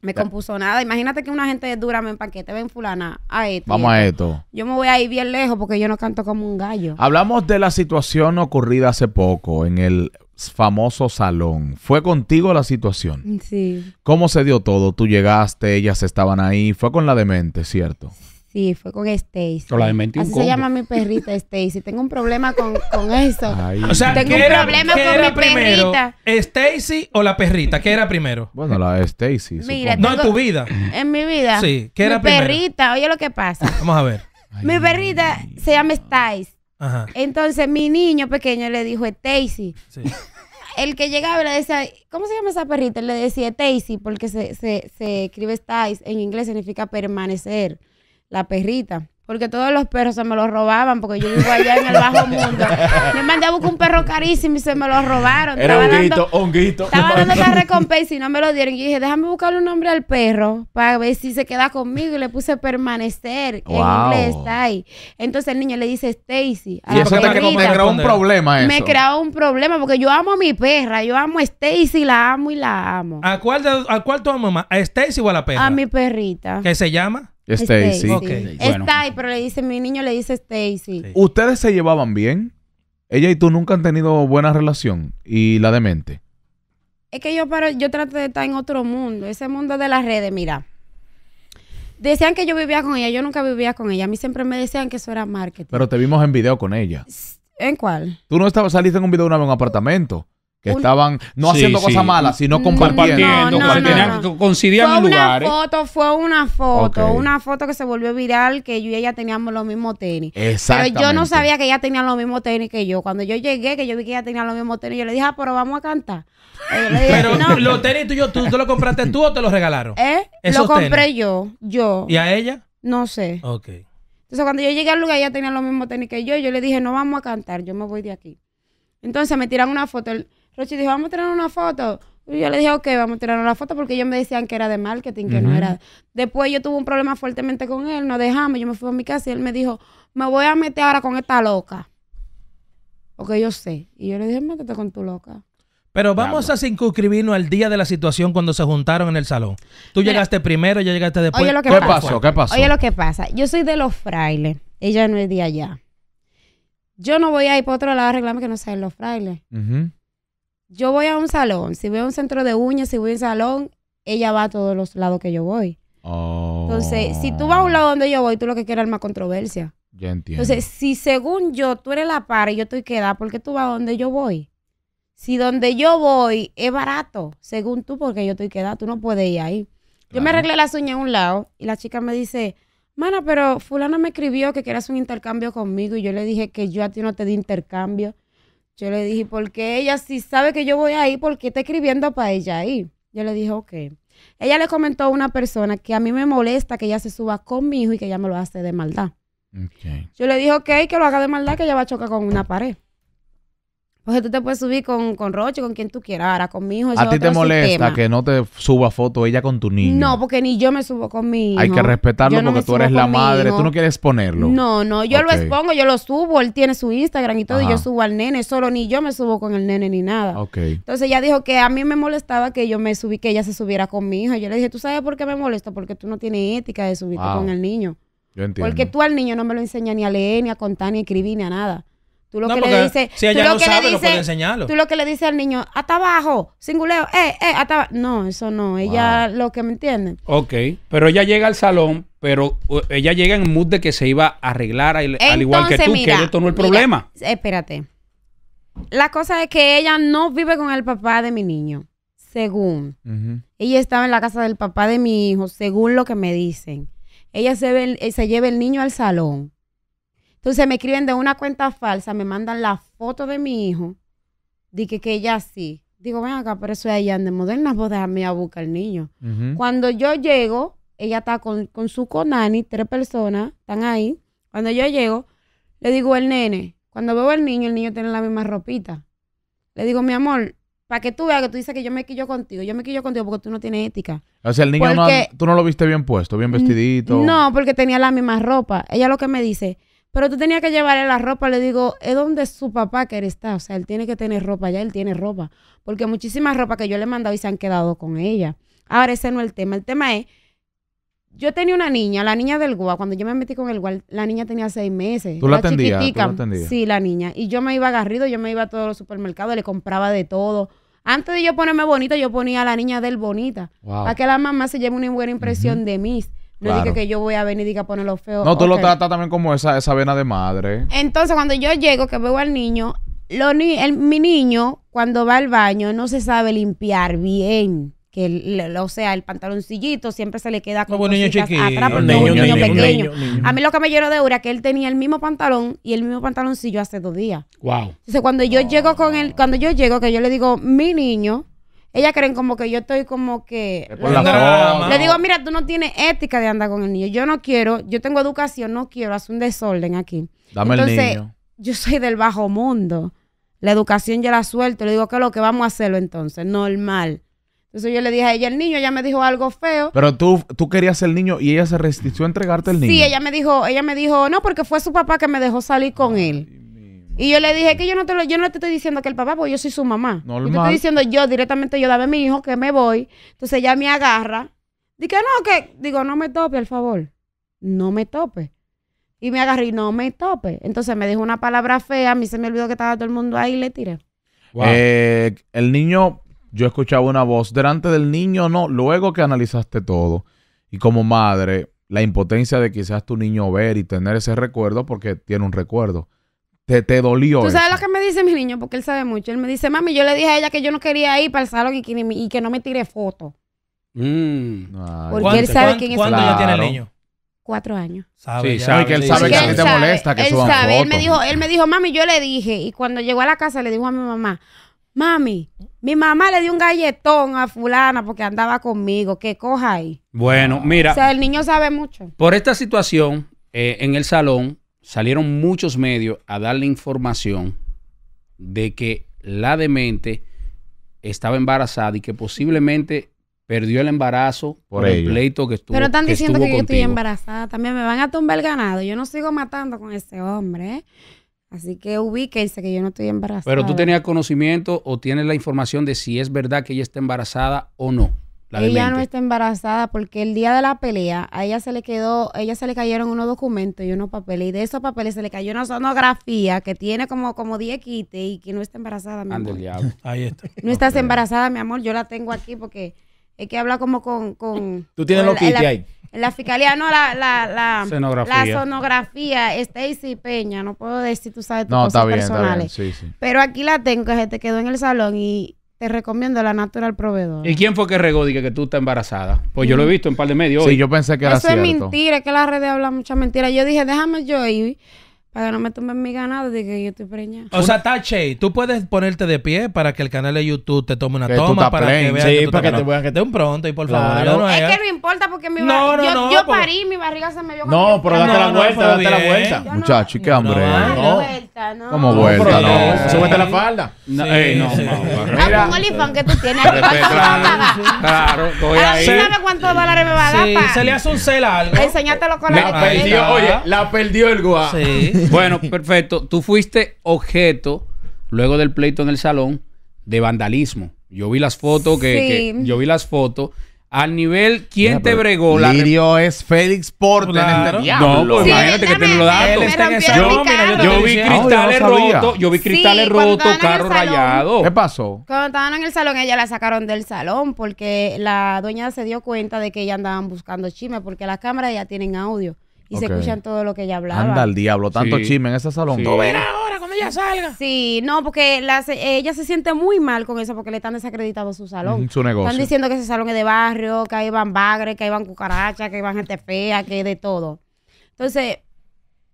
me compuso nada. Imagínate que una gente dura me empaquete, ven fulana, a esto. Vamos a esto. Yo me voy a ir bien lejos porque yo no canto como un gallo. Hablamos de la situación ocurrida hace poco en el famoso salón. ¿Fue contigo la situación? Sí. ¿Cómo se dio todo? Tú llegaste, ellas estaban ahí. Fue con la demente, ¿cierto? Sí, fue con Stacy. Con la de Así se llama mi perrita Stacy. Tengo un problema con, eso. tengo un problema con mi perrita. ¿Stacy o la perrita? ¿Qué era primero? Bueno, la Stacy. no, en tu vida. En mi vida. Sí, ¿qué era primero? perrita, oye lo que pasa. Vamos a ver. mi perrita se llama Stacy. Ajá. Entonces mi niño pequeño le dijo Stacy. Sí. El que llegaba le decía, ¿cómo se llama esa perrita? le decía Stacy porque se, se, se escribe Stacy en inglés significa permanecer la perrita. Porque todos los perros se me los robaban, porque yo vivo allá en el bajo mundo. Me mandé a buscar un perro carísimo y se me lo robaron. estaba honguito, honguito. Estaba dando la recompensa y no me lo dieron. Y dije, déjame buscarle un nombre al perro para ver si se queda conmigo. Y le puse permanecer. En inglés está ahí. Entonces el niño le dice Stacy. y eso me creó un problema eso. Me creó un problema porque yo amo a mi perra. Yo amo a Stacy, la amo y la amo. ¿A cuál, a cuál tú amas más? ¿A Stacy o a la perra? A mi perrita. ¿Qué se llama? Este, Stacy. Está Bueno. pero le dice, mi niño le dice Stacy. ¿Ustedes se llevaban bien? Ella y tú nunca han tenido buena relación y la demente. Es que yo paro, yo trato de estar en otro mundo, ese mundo de las redes, mira. Decían que yo vivía con ella, yo nunca vivía con ella. A mí siempre me decían que eso era marketing. Pero te vimos en video con ella. ¿En cuál? Tú no estabas, saliste en un video de una en un apartamento que estaban no haciendo cosas malas, sino compartiendo, compartiendo, en lugares. Fue una foto, fue una foto, una foto que se volvió viral que yo y ella teníamos los mismos tenis. Exacto. Pero yo no sabía que ella tenía los mismos tenis que yo. Cuando yo llegué, que yo vi que ella tenía los mismos tenis, yo le dije, ah, pero vamos a cantar. Eh, pero los tenis tuyos, ¿tú, ¿tú los compraste tú o te los regalaron? ¿Eh? Esos lo compré yo, yo. ¿Y a ella? No sé. Ok. Entonces cuando yo llegué al lugar, ella tenía los mismos tenis que yo. Yo le dije, no vamos a cantar, yo me voy de aquí. Entonces me tiran una foto. Rochi dijo, vamos a tirar una foto. Y yo le dije, ok, vamos a tirar una foto porque ellos me decían que era de marketing, que no era. Después yo tuve un problema fuertemente con él, nos dejamos, yo me fui a mi casa y él me dijo, me voy a meter ahora con esta loca. Porque yo sé. Y yo le dije, métete con tu loca. Pero vamos a circunscribirnos al día de la situación cuando se juntaron en el salón. Tú llegaste primero, yo llegaste después. Oye lo que pasa? ¿Qué pasó? Oye lo que pasa. Yo soy de los frailes. Ella no es de allá. Yo no voy a ir por otro lado a arreglarme que no sea de los frailes yo voy a un salón, si voy a un centro de uñas, si voy a un salón, ella va a todos los lados que yo voy. Entonces, si tú vas a un oh. lado donde yo voy, tú lo que quieres es más controversia. Ya entiendo. Entonces, si según yo tú eres la par y yo estoy quedada, ¿por qué tú vas a donde yo voy? Si donde yo voy es barato, según tú, porque yo estoy quedada, tú no puedes ir ahí. Yo me arreglé las uñas a un lado y la chica me dice, mana, pero fulano me escribió que querías un intercambio conmigo y yo le dije que yo a ti no te di intercambio. Yo le dije, ¿por qué ella si sabe que yo voy ahí, por qué está escribiendo para ella ahí? Yo le dije, ok. Ella le comentó a una persona que a mí me molesta que ella se suba con mi hijo y que ella me lo hace de maldad. Yo le dije, ok, que lo haga de maldad, que ella va a chocar con una pared. Porque tú te puedes subir con, con Roche, con quien tú quieras, ahora con mi hijo. ¿A ti te molesta que no te suba foto ella con tu niño? No, porque ni yo me subo con mi hijo. Hay que respetarlo porque tú eres la madre, tú no quieres ponerlo No, no, yo lo expongo, yo lo subo, él tiene su Instagram y todo, y yo subo al nene, solo ni yo me subo con el nene ni nada. Entonces ella dijo que a mí me molestaba que yo me subí, que ella se subiera con mi hijo. Yo le dije, ¿tú sabes por qué me molesta? Porque tú no tienes ética de subirte con el niño. Yo entiendo. Porque tú al niño no me lo enseñas ni a leer, ni a contar, ni a escribir, ni a nada. Tú lo que le dices. Si ella no sabe, dice, no puede enseñarlo. Tú lo que le dices al niño, hasta abajo, singuleo, eh, eh, hasta abajo. No, eso no. Ella lo que me entiende. Ok. Pero ella llega al salón, pero uh, ella llega en mood de que se iba a arreglar al, igual que tú, que esto no es el problema. Eh, espérate. La cosa es que ella no vive con el papá de mi niño, según. Ella estaba en la casa del papá de mi hijo, según lo que me dicen. Ella se, ve, eh, se lleva el niño al salón entonces me escriben de una cuenta falsa, me mandan la foto de mi hijo, di que, ella sí. Digo, ven acá, pero eso es allá de modernas, vos déjame a buscar al niño. Cuando yo llego, ella está con, con su conani, tres personas, están ahí. Cuando yo llego, le digo el nene, cuando veo al niño, el niño tiene la misma ropita. Le digo, mi amor, para que tú veas que tú dices que yo me quillo contigo, yo me quillo contigo porque tú no tienes ética. O sea, el niño no, tú no lo viste bien puesto, bien vestidito. No, porque tenía la misma ropa. Ella lo que me dice, pero tú tenías que llevarle la ropa. Le digo, es donde su papá que él está. O sea, él tiene que tener ropa. Ya él tiene ropa. Porque muchísimas ropa que yo le he mandado y se han quedado con ella. Ahora, ese no es el tema. El tema es, yo tenía una niña, la niña del GUA. Cuando yo me metí con el GUA, la niña tenía seis meses. ¿Tú la, Sí, la niña. Y yo me iba agarrido, yo me iba a todos los supermercados, le compraba de todo. Antes de yo ponerme bonita, yo ponía a la niña del bonita. Para que la mamá se lleve una buena impresión de mí. No que yo voy a venir y diga ponerlo feo. No, tú lo tratas también como esa, esa vena de madre. Entonces, cuando yo llego, que veo al niño, lo mi niño, cuando va al baño, no se sabe limpiar bien. Que, o sea, el pantaloncillito siempre se le queda como un niño chiquito. no, niño, un niño, pequeño. a mí lo que me llenó de dura es que él tenía el mismo pantalón y el mismo pantaloncillo hace dos días. Wow. Entonces, cuando yo llego con él, cuando yo llego, que yo le digo, mi niño, ellas creen como que yo estoy como que... Le digo, mira, tú no tienes ética de andar con el niño. Yo no quiero, yo tengo educación, no quiero hacer un desorden aquí. Dame el niño. Yo soy del bajo mundo. La educación ya la suelto. Le digo, ¿qué es lo que vamos a hacerlo entonces? Normal. Entonces yo le dije a ella el niño, ella me dijo algo feo. Pero tú, tú querías el niño y ella se resistió a entregarte el niño. Sí, ella me dijo, ella me dijo, no, porque fue su papá que me dejó salir con él. Y yo le dije que yo no te lo, yo no te estoy diciendo que el papá, porque yo soy su mamá. Normal. Yo estoy diciendo yo directamente, yo dame a mi hijo que me voy. Entonces ella me agarra. Dije, no, que, digo, no me tope, al favor. No me tope. Y me agarré y no me tope. Entonces me dijo una palabra fea, a mí se me olvidó que estaba todo el mundo ahí y le tiré. Eh, el niño, yo escuchaba una voz delante del niño, no, luego que analizaste todo. Y como madre, la impotencia de quizás tu niño ver y tener ese recuerdo porque tiene un recuerdo. Te, te dolió. ¿Tú sabes lo que me dice mi niño? Porque él sabe mucho. Él me dice, mami, yo le dije a ella que yo no quería ir para el salón y que, y que no me tire fotos. Mm. Porque él sabe quién es ya tiene el niño? Cuatro años. sí, sabe que él sabe que, a mí te molesta que él Él me dijo, él me dijo, mami, yo le dije. Y cuando llegó a la casa le dijo a mi mamá, mami, mi mamá le dio un galletón a fulana porque andaba conmigo. Que coja ahí. Bueno, mira. O sea, el niño sabe mucho. Por esta situación eh, en el salón, salieron muchos medios a darle información de que la demente estaba embarazada y que posiblemente perdió el embarazo por, el pleito que estuvo. Pero están diciendo que, yo estoy embarazada. También me van a tumbar el ganado. Yo no sigo matando con ese hombre. ¿eh? Así que ubíquense que yo no estoy embarazada. Pero tú tenías conocimiento o tienes la información de si es verdad que ella está embarazada o no ella no está embarazada porque el día de la pelea a ella se le quedó, a ella se le cayeron unos documentos y unos papeles. Y de esos papeles se le cayó una sonografía que tiene como, como 10 kits y que no está embarazada, mi amor. Ahí está. No estás embarazada, mi amor. Yo la tengo aquí porque es que habla como con. Tú tienes los kits ahí. En la fiscalía, no, la, la, la, sonografía. la sonografía, Stacy Peña, no puedo decir, tú sabes, tus no, está bien, Está bien. Sí, sí. Pero aquí la tengo, que te quedó en el salón y te recomiendo la Natural Proveedor. ¿Y quién fue que regó que tú estás embarazada? Pues yo lo he visto en par de medios. Sí, yo pensé que era cierto. Eso es mentira, es que las redes hablan mucha mentira. Yo dije, déjame yo ir para que no me tomen mi ganado de que yo estoy preñada. O sea, Tache, tú puedes ponerte de pie para que el canal de YouTube te tome una que toma para que vean sí, que para que te vean que te un pronto y por favor. No es que no importa porque mi no, no, yo, no, yo pues. parí, mi barriga se me vio No, pero date la vuelta, date la vuelta. Muchacho, qué hambre. No, vuelta, no. ¿Cómo vuelta? No, súbete la falda. No, ey, no, pues, ah, Mira, un que tú tienes. Claro, estoy ahí. ¿Sabes cuántos dólares me va a dar? Sí, se le hace un cel algo. Enséñatelo con la Oye, la perdió el guá. Sí. Bueno, perfecto. Tú fuiste objeto, luego del pleito en el salón, de vandalismo. Yo vi las fotos que, yo vi las fotos. Al nivel, ¿quién te bregó? La es Félix Porter. No, pues, imagínate que te los datos. Yo, vi cristales rotos, yo vi cristales rotos, carro rayado. ¿Qué pasó? Cuando estaban en el salón, ella la sacaron del salón porque la dueña se dio cuenta de que ella andaban buscando chisme porque las cámaras ya tienen audio y se escuchan todo lo que ella hablaba. Anda al diablo, tanto chisme en ese salón. Sí. Tú ahora cuando ella salga. Sí, no, porque ella se siente muy mal con eso porque le están desacreditando su salón. su negocio. Están diciendo que ese salón es de barrio, que ahí van bagres, que ahí van cucarachas, que ahí van gente fea, que de todo. Entonces,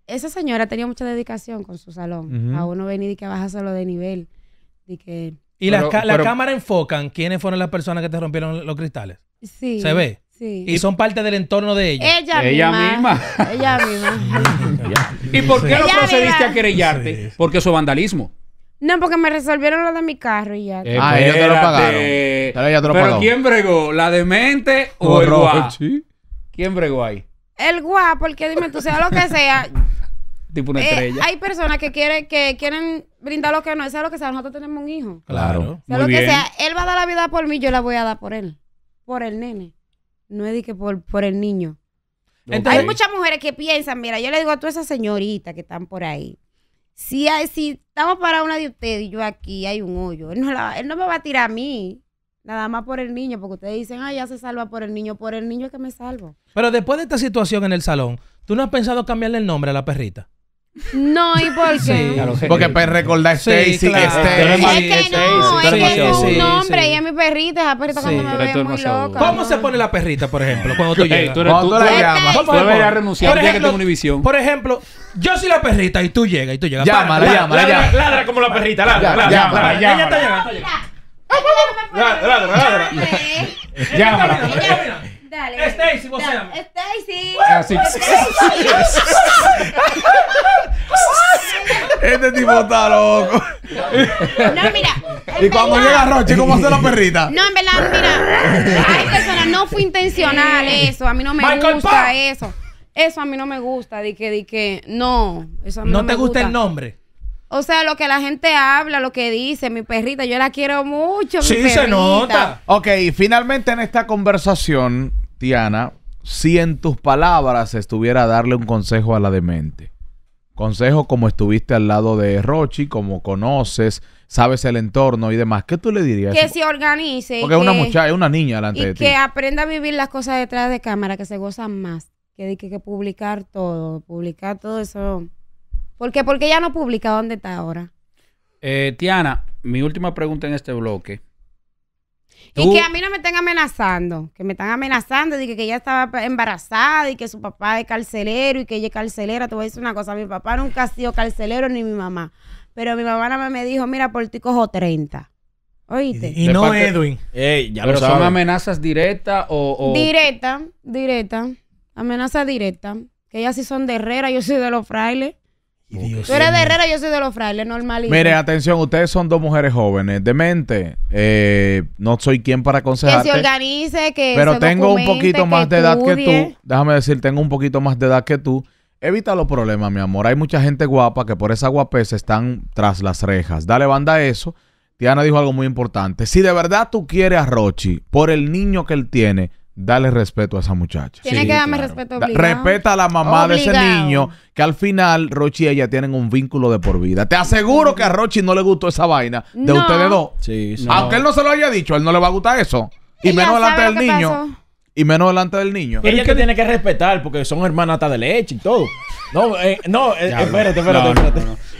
esa señora tenía mucha dedicación con su salón. A uno venir y que hacerlo de nivel. Y que... las cámaras enfocan quiénes fueron las personas que te rompieron los cristales? Sí. ¿Se ve? Y son parte del entorno de Ella, ella misma. Ella misma. ¿Y por qué no procediste a querellarte? Porque su vandalismo. No, porque me resolvieron lo de mi carro y ya. Eh, pues, ah, ellos te lo pagaron. Pero, ¿quién bregó? ¿La demente o, oh, el guá? ¿Quién bregó ahí? El guapo porque dime tú, sea lo que sea. tipo una eh, estrella. hay personas que, quieren que quieren brindar lo que no, sea lo que sea, nosotros tenemos un hijo. Claro. Sea lo que sea, él va a dar la vida por mí, yo la voy a dar por él. Por el nene. No es de que por, por el niño. Hay muchas mujeres que piensan, mira, yo le digo a todas esas señoritas que están por ahí, si, hay, si estamos para una de ustedes y yo aquí hay un hoyo, él no, él no me va a tirar a mí, nada más por el niño, porque ustedes dicen, ah, ya se salva por el niño, por el niño es que me salvo. Pero después de esta situación en el salón, ¿tú no has pensado cambiarle el nombre a la perrita? No, ¿y por qué? porque para pues recordar Stacy, Stacy. Es que no, es que es un nombre y es mi perrita, esa perrita cuando me ve muy loca. ¿Cómo se pone la perrita, por ejemplo, cuando tú llegas? tú, la llamas. Tú renunciar, que tengo Univisión. Por ejemplo, yo soy la perrita y tú llegas, y tú llegas. Ladra como la perrita, ladra, ladra. Ella está llegando, está llegando. Llama. Dale. Stacy, vos da, Stacy. Ah, este tipo está loco. No, mira. Y cuando llega Roche, ¿cómo hace la perrita? No, en verdad, mira. Hay personas, no fue intencional eso. A mí no me gusta eso. Eso a mí no me gusta. Di que, di que, no. Eso a ¿No, no te gusta el nombre? O sea, lo que la gente habla, lo que dice, mi perrita, yo la quiero mucho. Mi sí, se nota. Ok, finalmente en esta conversación, Tiana, si en tus palabras estuviera darle un consejo a la demente. Consejo como estuviste al lado de Rochi, como conoces, sabes el entorno y demás. ¿Qué tú le dirías? Que se organice. Porque es una muchacha, es una niña delante de ti. Que aprenda a vivir las cosas detrás de cámara, que se gozan más. Que, que, que publicar todo, publicar todo eso. ¿Por qué? Porque ya no publica dónde está ahora. Eh, Tiana, mi última pregunta en este bloque y que a mí no me estén amenazando, que me están amenazando, de que ella estaba embarazada y que su papá es carcelero y que ella es carcelera. Te voy a decir una cosa, mi papá nunca ha sido carcelero ni mi mamá. Pero mi mamá nada más me dijo, mira, por ti cojo 30. ¿Oíste? Y, no Edwin. ya Pero son amenazas directas o, o... Directa, directa. Amenaza directa. Que ellas sí son de Herrera, yo soy de los frailes. Tú eres de Herrera, yo soy de los frailes, normal. Mire, atención, ustedes son dos mujeres jóvenes, demente. mente. Eh, no soy quien para aconsejarte. Que se organice, que Pero tengo un poquito más de edad que tú. Déjame decir, tengo un poquito más de edad que tú. Evita los problemas, mi amor. Hay mucha gente guapa que por esa guapeza están tras las rejas. Dale banda a eso. Tiana dijo algo muy importante. Si de verdad tú quieres a Rochi por el niño que él tiene, dale respeto a esa muchacha. Tiene que darme respeto obligado. Respeta a la mamá de ese niño, que al final Rochi y ella tienen un vínculo de por vida. Te aseguro que a Rochi no le gustó esa vaina de ustedes dos. Aunque él no se lo haya dicho, él no le va a gustar eso. Y, menos delante del niño. Y menos delante del niño. ella es que tiene que respetar porque son hermanas de leche y todo. Eh, eh, no, no, eh, espérate, espérate,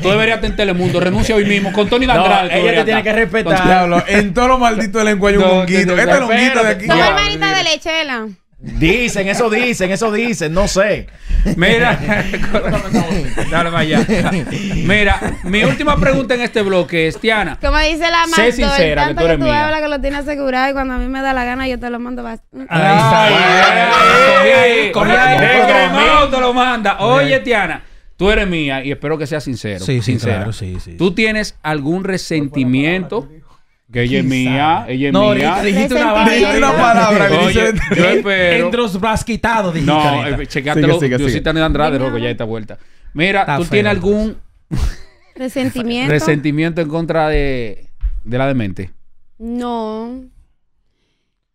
Tú deberías estar en Telemundo, renuncia hoy mismo. Con Tony No, eh, ella te tiene que respetar. Diablo, en todos los malditos lenguajes hay un No, honguito. te- Este es de aquí. Somos hermanitas de leche, ¿verdad? Dicen, eso dicen, eso dicen, no sé. Mira, dale allá. Mira, mi última pregunta en este bloque es, Tiana. cómo dice la Sé sincera, que tú eres que tú mía. hablas que lo tienes asegurado y cuando a mí me da la gana yo te lo mando. Ahí está. Cogí ahí, te lo manda. Oye, Tiana. Tú eres mía y espero que seas sincero. Sí, sincero. sí, sí. ¿Tú tienes algún resentimiento que ella es mía, ella no, mía. No, dijiste una palabra. Dijiste una palabra. Oye, yo espero. No, los dijiste. No, de Andrade, loco, ya está vuelta. Mira, ¿tú tienes algún... ¿Resentimiento? ¿Resentimiento en contra de, de la demente? No.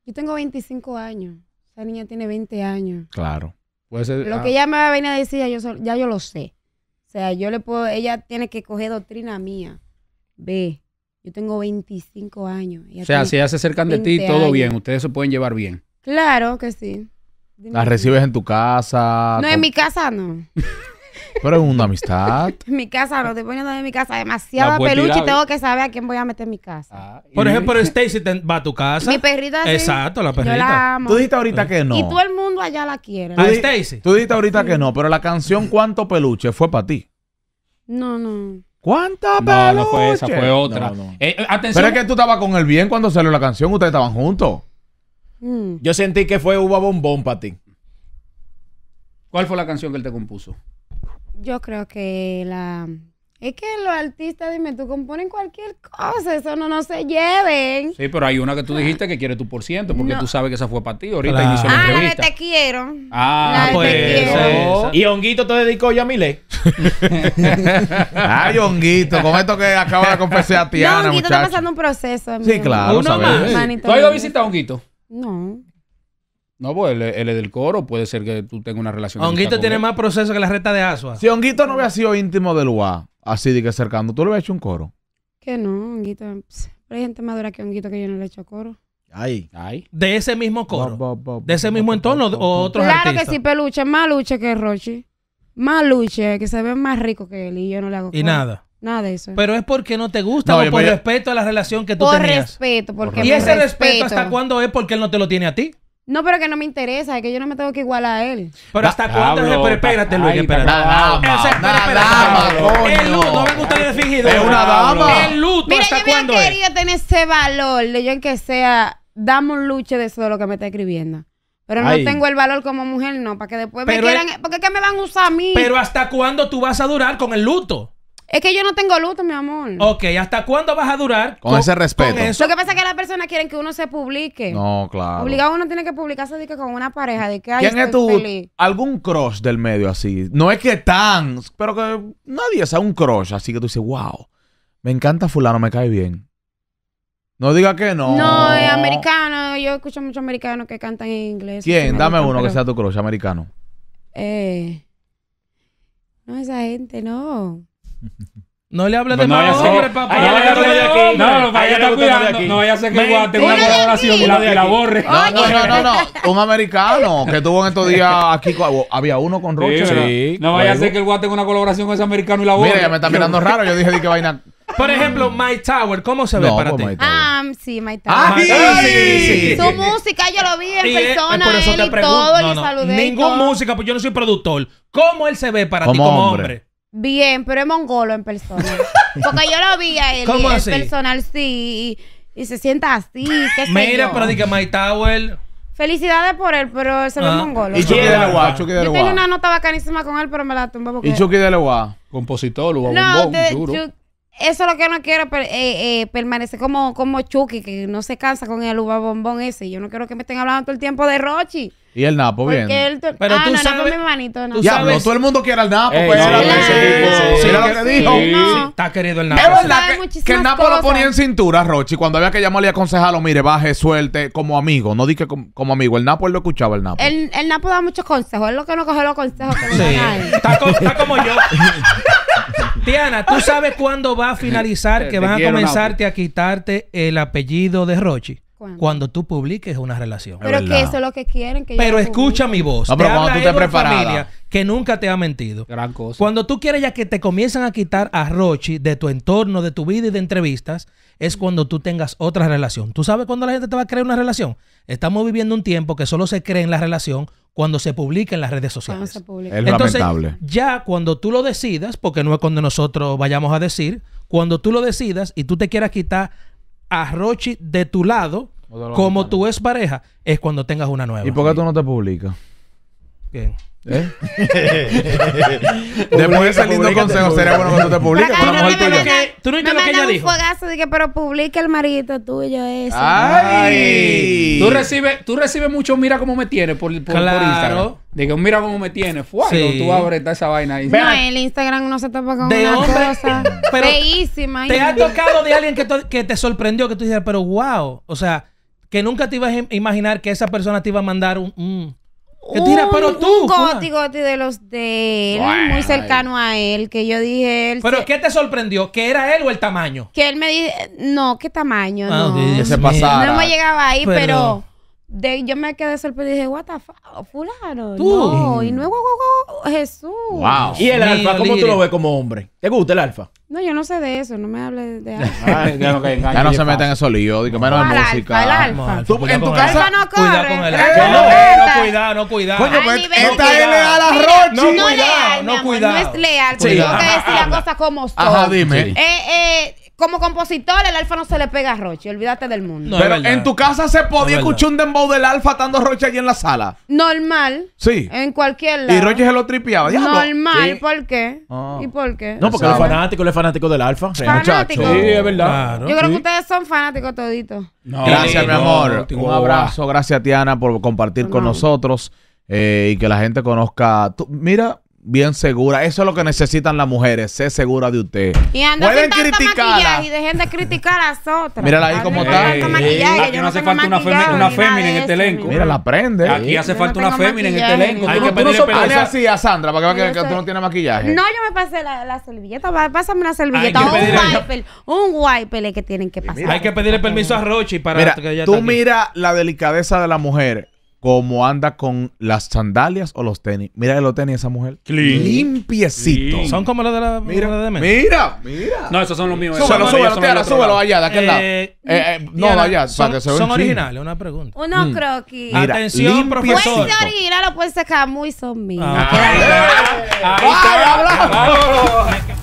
Yo tengo 25 años. Esa niña tiene 20 años. Claro. lo ah. que ella me va a venir a decir, ya yo, ya yo lo sé. O sea, yo le puedo... Ella tiene que coger doctrina mía. Ve yo tengo 25 años. o sea, si ya se acercan de ti, todo bien. Ustedes se pueden llevar bien. Claro que sí. La Las recibes en tu casa. No, en mi casa no. Pero es una amistad. en mi casa, no Te poniendo en mi casa. Demasiada peluche y tengo que saber a quién voy a meter en mi casa. Ah, Por ejemplo, Stacy va a tu casa. Mi perrita. Exacto, la perrita. Yo la amo. Tú dijiste ahorita que no. Y todo el mundo allá la quiere. A Stacy. Tú dijiste ahorita que no, pero la canción Cuánto Peluche fue para ti. No, no. ¿Cuántas peluche? No, no fue esa, fue otra. Eh, eh, atención. Pero es que tú estabas con el bien cuando salió la canción, ustedes estaban juntos. Mm. Yo sentí que fue uva bombón para ti. ¿Cuál fue la canción que él te compuso? Yo creo que la es que los artistas, dime, tú componen cualquier cosa, eso no, se lleven. Sí, pero hay una que tú ah. dijiste que quiere tu por ciento, porque tú sabes que esa fue para ti. Ahorita inició la ah, entrevista. Ah, la de te pues, quiero. Ah, pues. y Honguito te dedicó ya a Milé. Ay, Honguito, con esto que acaba de confesar a Tiana, no, Honguito está pasando un proceso. Sí, claro. Uno más. ¿Tú has ido a visitar a Honguito? No. No, pues él, es del coro, puede ser que tú tengas una relación. Honguito tiene más proceso que la reta de Asua. Si Honguito no hubiera sido íntimo del UA, así de que acercando. ¿Tú le has hecho un coro? Que no, honguito. Pues, hay gente más dura que honguito que yo no le he hecho coro. Ay. Ay. De ese mismo coro. de ese mismo entorno o otros claro artistas. Claro que sí, Peluche. Más luche que Rochi. Más luche, que se ve más rico que él y yo no le hago coro. Y nada. Nada de eso. Pero es porque no te gusta o por respeto a la relación que tú tenías. Por respeto. Porque y ese respeto, ¿hasta cuándo es porque él no te lo tiene a ti? No, pero que no me interesa, es que yo no me tengo que igualar a él. Pero hasta cuándo, pero espérate, Luis, espérate. Una dama, El luto, no ven ustedes fingido. Es una dama. El luto, Mira, ¿hasta cuándo? Yo quería tener ese valor de yo en que sea, dame un luche de eso de lo que me está escribiendo. Pero no tengo el valor como mujer, no, para que después me quieran. porque que me van a usar a mí. Pero ¿hasta cuándo tú vas a durar con el luto? Es que yo no tengo luto, mi amor. Ok, ¿hasta cuándo vas a durar? Con, ese respeto. eso? Lo que pasa es que las personas quieren que uno se publique. No, claro. Obligado uno tiene que publicarse con una pareja, de que hay ¿Quién es tu algún crush del medio así? No es que tan, pero que nadie sea un crush, así que tú dices, wow, me encanta fulano, me cae bien. No diga que no. No, es americano. Yo escucho muchos americanos que cantan en inglés. ¿Quién? Dame uno que sea tu crush, americano. Eh. No, esa gente, no. No le hables pues de no, hombre, papá. No, no, vaya a cuidando. No vaya a ser que el guate una colaboración y la, borre. No, no, no, no, Un americano que tuvo en estos días aquí. Había uno con Roche. no vaya a ser que el guate una colaboración con ese americano y la borre. Mira, ya me está mirando raro. Yo dije, di que vaina. Por ejemplo, My Tower, ¿cómo se ve para pues, ti? Ah, sí, My Tower. Ah, sí, Su música, yo lo vi en eh, persona, él y todo, le saludé. Ningún música, pues yo no soy productor. ¿Cómo él se ve para ti como hombre? Bien, pero es mongolo en persona. Porque yo lo vi a él ¿Cómo en personal sí. Y, se sienta así. ¿qué Mira, pero diga My Tower. Felicidades por él, pero él se es ah. mongolo. Y Chucky de la Chucky de la Yo tenía una nota bacanísima con él, pero me la tumbé porque... Y Chucky de la Guá, compositor, UA. no, Bombón, duro. Eso es lo que no quiero, eh, eh, permanecer como, como Chucky, que no se cansa con el uva bombón ese. Yo no quiero que me estén hablando todo el tiempo de Rochi. Y el Napo, bien. pero ah, tú sabes... mi manito, Ya, no, todo el mundo quiere al Napo. pues, lo que dijo. Está querido el Napo. Es verdad que, el Napo lo ponía en cintura, Rochi. Cuando había que llamarle a aconsejarlo, mire, baje, suelte, como amigo. No dije como, como, amigo. El Napo, él lo escuchaba, el Napo. El, el Napo da muchos consejos. Es lo que no coge los consejos sí. está como yo. Tiana, ¿tú sabes cuándo va a finalizar que van a comenzarte a quitarte el apellido de Rochi? Cuando tú publiques una relación. Pero que eso es lo que quieren Pero escucha mi voz. No, pero cuando tú te preparas. familia que nunca te ha mentido. Gran cosa. Cuando tú quieres ya que te comiencen a quitar a Rochi de tu entorno, de tu vida y de entrevistas, es cuando tú tengas otra relación. ¿Tú sabes cuándo la gente te va a creer una relación? Estamos viviendo un tiempo que solo se cree en la relación cuando se publica en las redes sociales. Se Entonces, Ya cuando tú lo decidas, porque no es cuando nosotros vayamos a decir, cuando tú lo decidas y tú te quieras quitar a Rochi de tu lado, como tu ex pareja es cuando tengas una nueva. ¿Y por qué tú no te publicas? Bien. ¿Eh? Después de ese lindo consejo, sería bueno que tú te publiques con la mujer Tú no entiendes lo que ella dijo. un fogazo de que, pero publique el marito tuyo ese. ¡Ay! Tú recibes, tú recibes mucho mira cómo me tienes por, Instagram. De que mira cómo me tienes. ...fue tú abres esa vaina ahí. No, el Instagram no se tapa con de una cosa pero feísima. ¿Te ha tocado de alguien que, te sorprendió, que tú dices, pero wow? O sea que nunca te ibas a imaginar que esa persona te iba a mandar un... Mm. un goti, goti de los de él, muy cercano a él, que yo dije él. ¿Pero qué te sorprendió? ¿Que era él o el tamaño? Que él me dice, no, ¿qué tamaño? Ah, no. No me llegaba ahí, pero... De, yo me quedé sorprendido y dije, what the fuck, oh, fulano. ¿Tú? No, y no Jesús. ¿Y el alfa? ¿Cómo tú lo ves como hombre? ¿Te gusta el alfa? No, yo no sé de eso, no me hables de eso. ya, ah, ya, no se metan en esos líos, menos de en música. Al alfa. ¿Tú, en tu casa. no Cuidado con el alfa. No, cuidado, no cuidado. Coño, pero pues, esta es leal a Rochi. No, no, cuidado, leal, no, no cuidado. No es leal, tengo que decir las cosas como son. Ajá, dime. Eh, eh como compositor, el alfa no se le pega a Roche. Olvídate del mundo. Pero en tu casa se podía escuchar un dembow del alfa atando a Roche allí en la sala. Normal. Sí. En cualquier lado. Y Roche se lo tripeaba. Normal. ¿Por qué? Ah. ¿Y por qué? No, porque él es fanático, es fanático del alfa. Fanático. Sí, es verdad. Yo creo que ustedes son fanáticos toditos. gracias, mi amor. un abrazo. Gracias, Tiana, por compartir con nosotros eh, y que la gente conozca. mira, bien segura. Eso es lo que necesitan las mujeres, ser segura de usted. Y Pueden criticar. Y dejen de criticar a las otras. Mírala ahí como está. Aquí no hace falta una, una en este elenco. Mira, la prende. Aquí hace falta una fémina en este elenco. Hay que pedirle Hazle así a Sandra para que vea que tú no tienes maquillaje. No, yo me pasé la servilleta. Pásame una servilleta. Un wiper. Un wiper que tienen que pasar. Hay que pedirle permiso a Rochi para que ella Tú mira la delicadeza de la mujer como anda con las sandalias o los tenis. Mira los tenis de esa mujer. Clean. Limpiecito. Son como los de la mira, Mira, mira. No, esos son los míos. Súbelo, súbelo, Tiara, súbelo allá, de aquel lado. Eh, eh, eh no, allá, son, para que se vea. Son originales, una pregunta. Uno mm. croquis. Atención, profesor. Puede ser original lo puedes sacar muy son míos. Ah. Eh. Ahí está. Ahí está.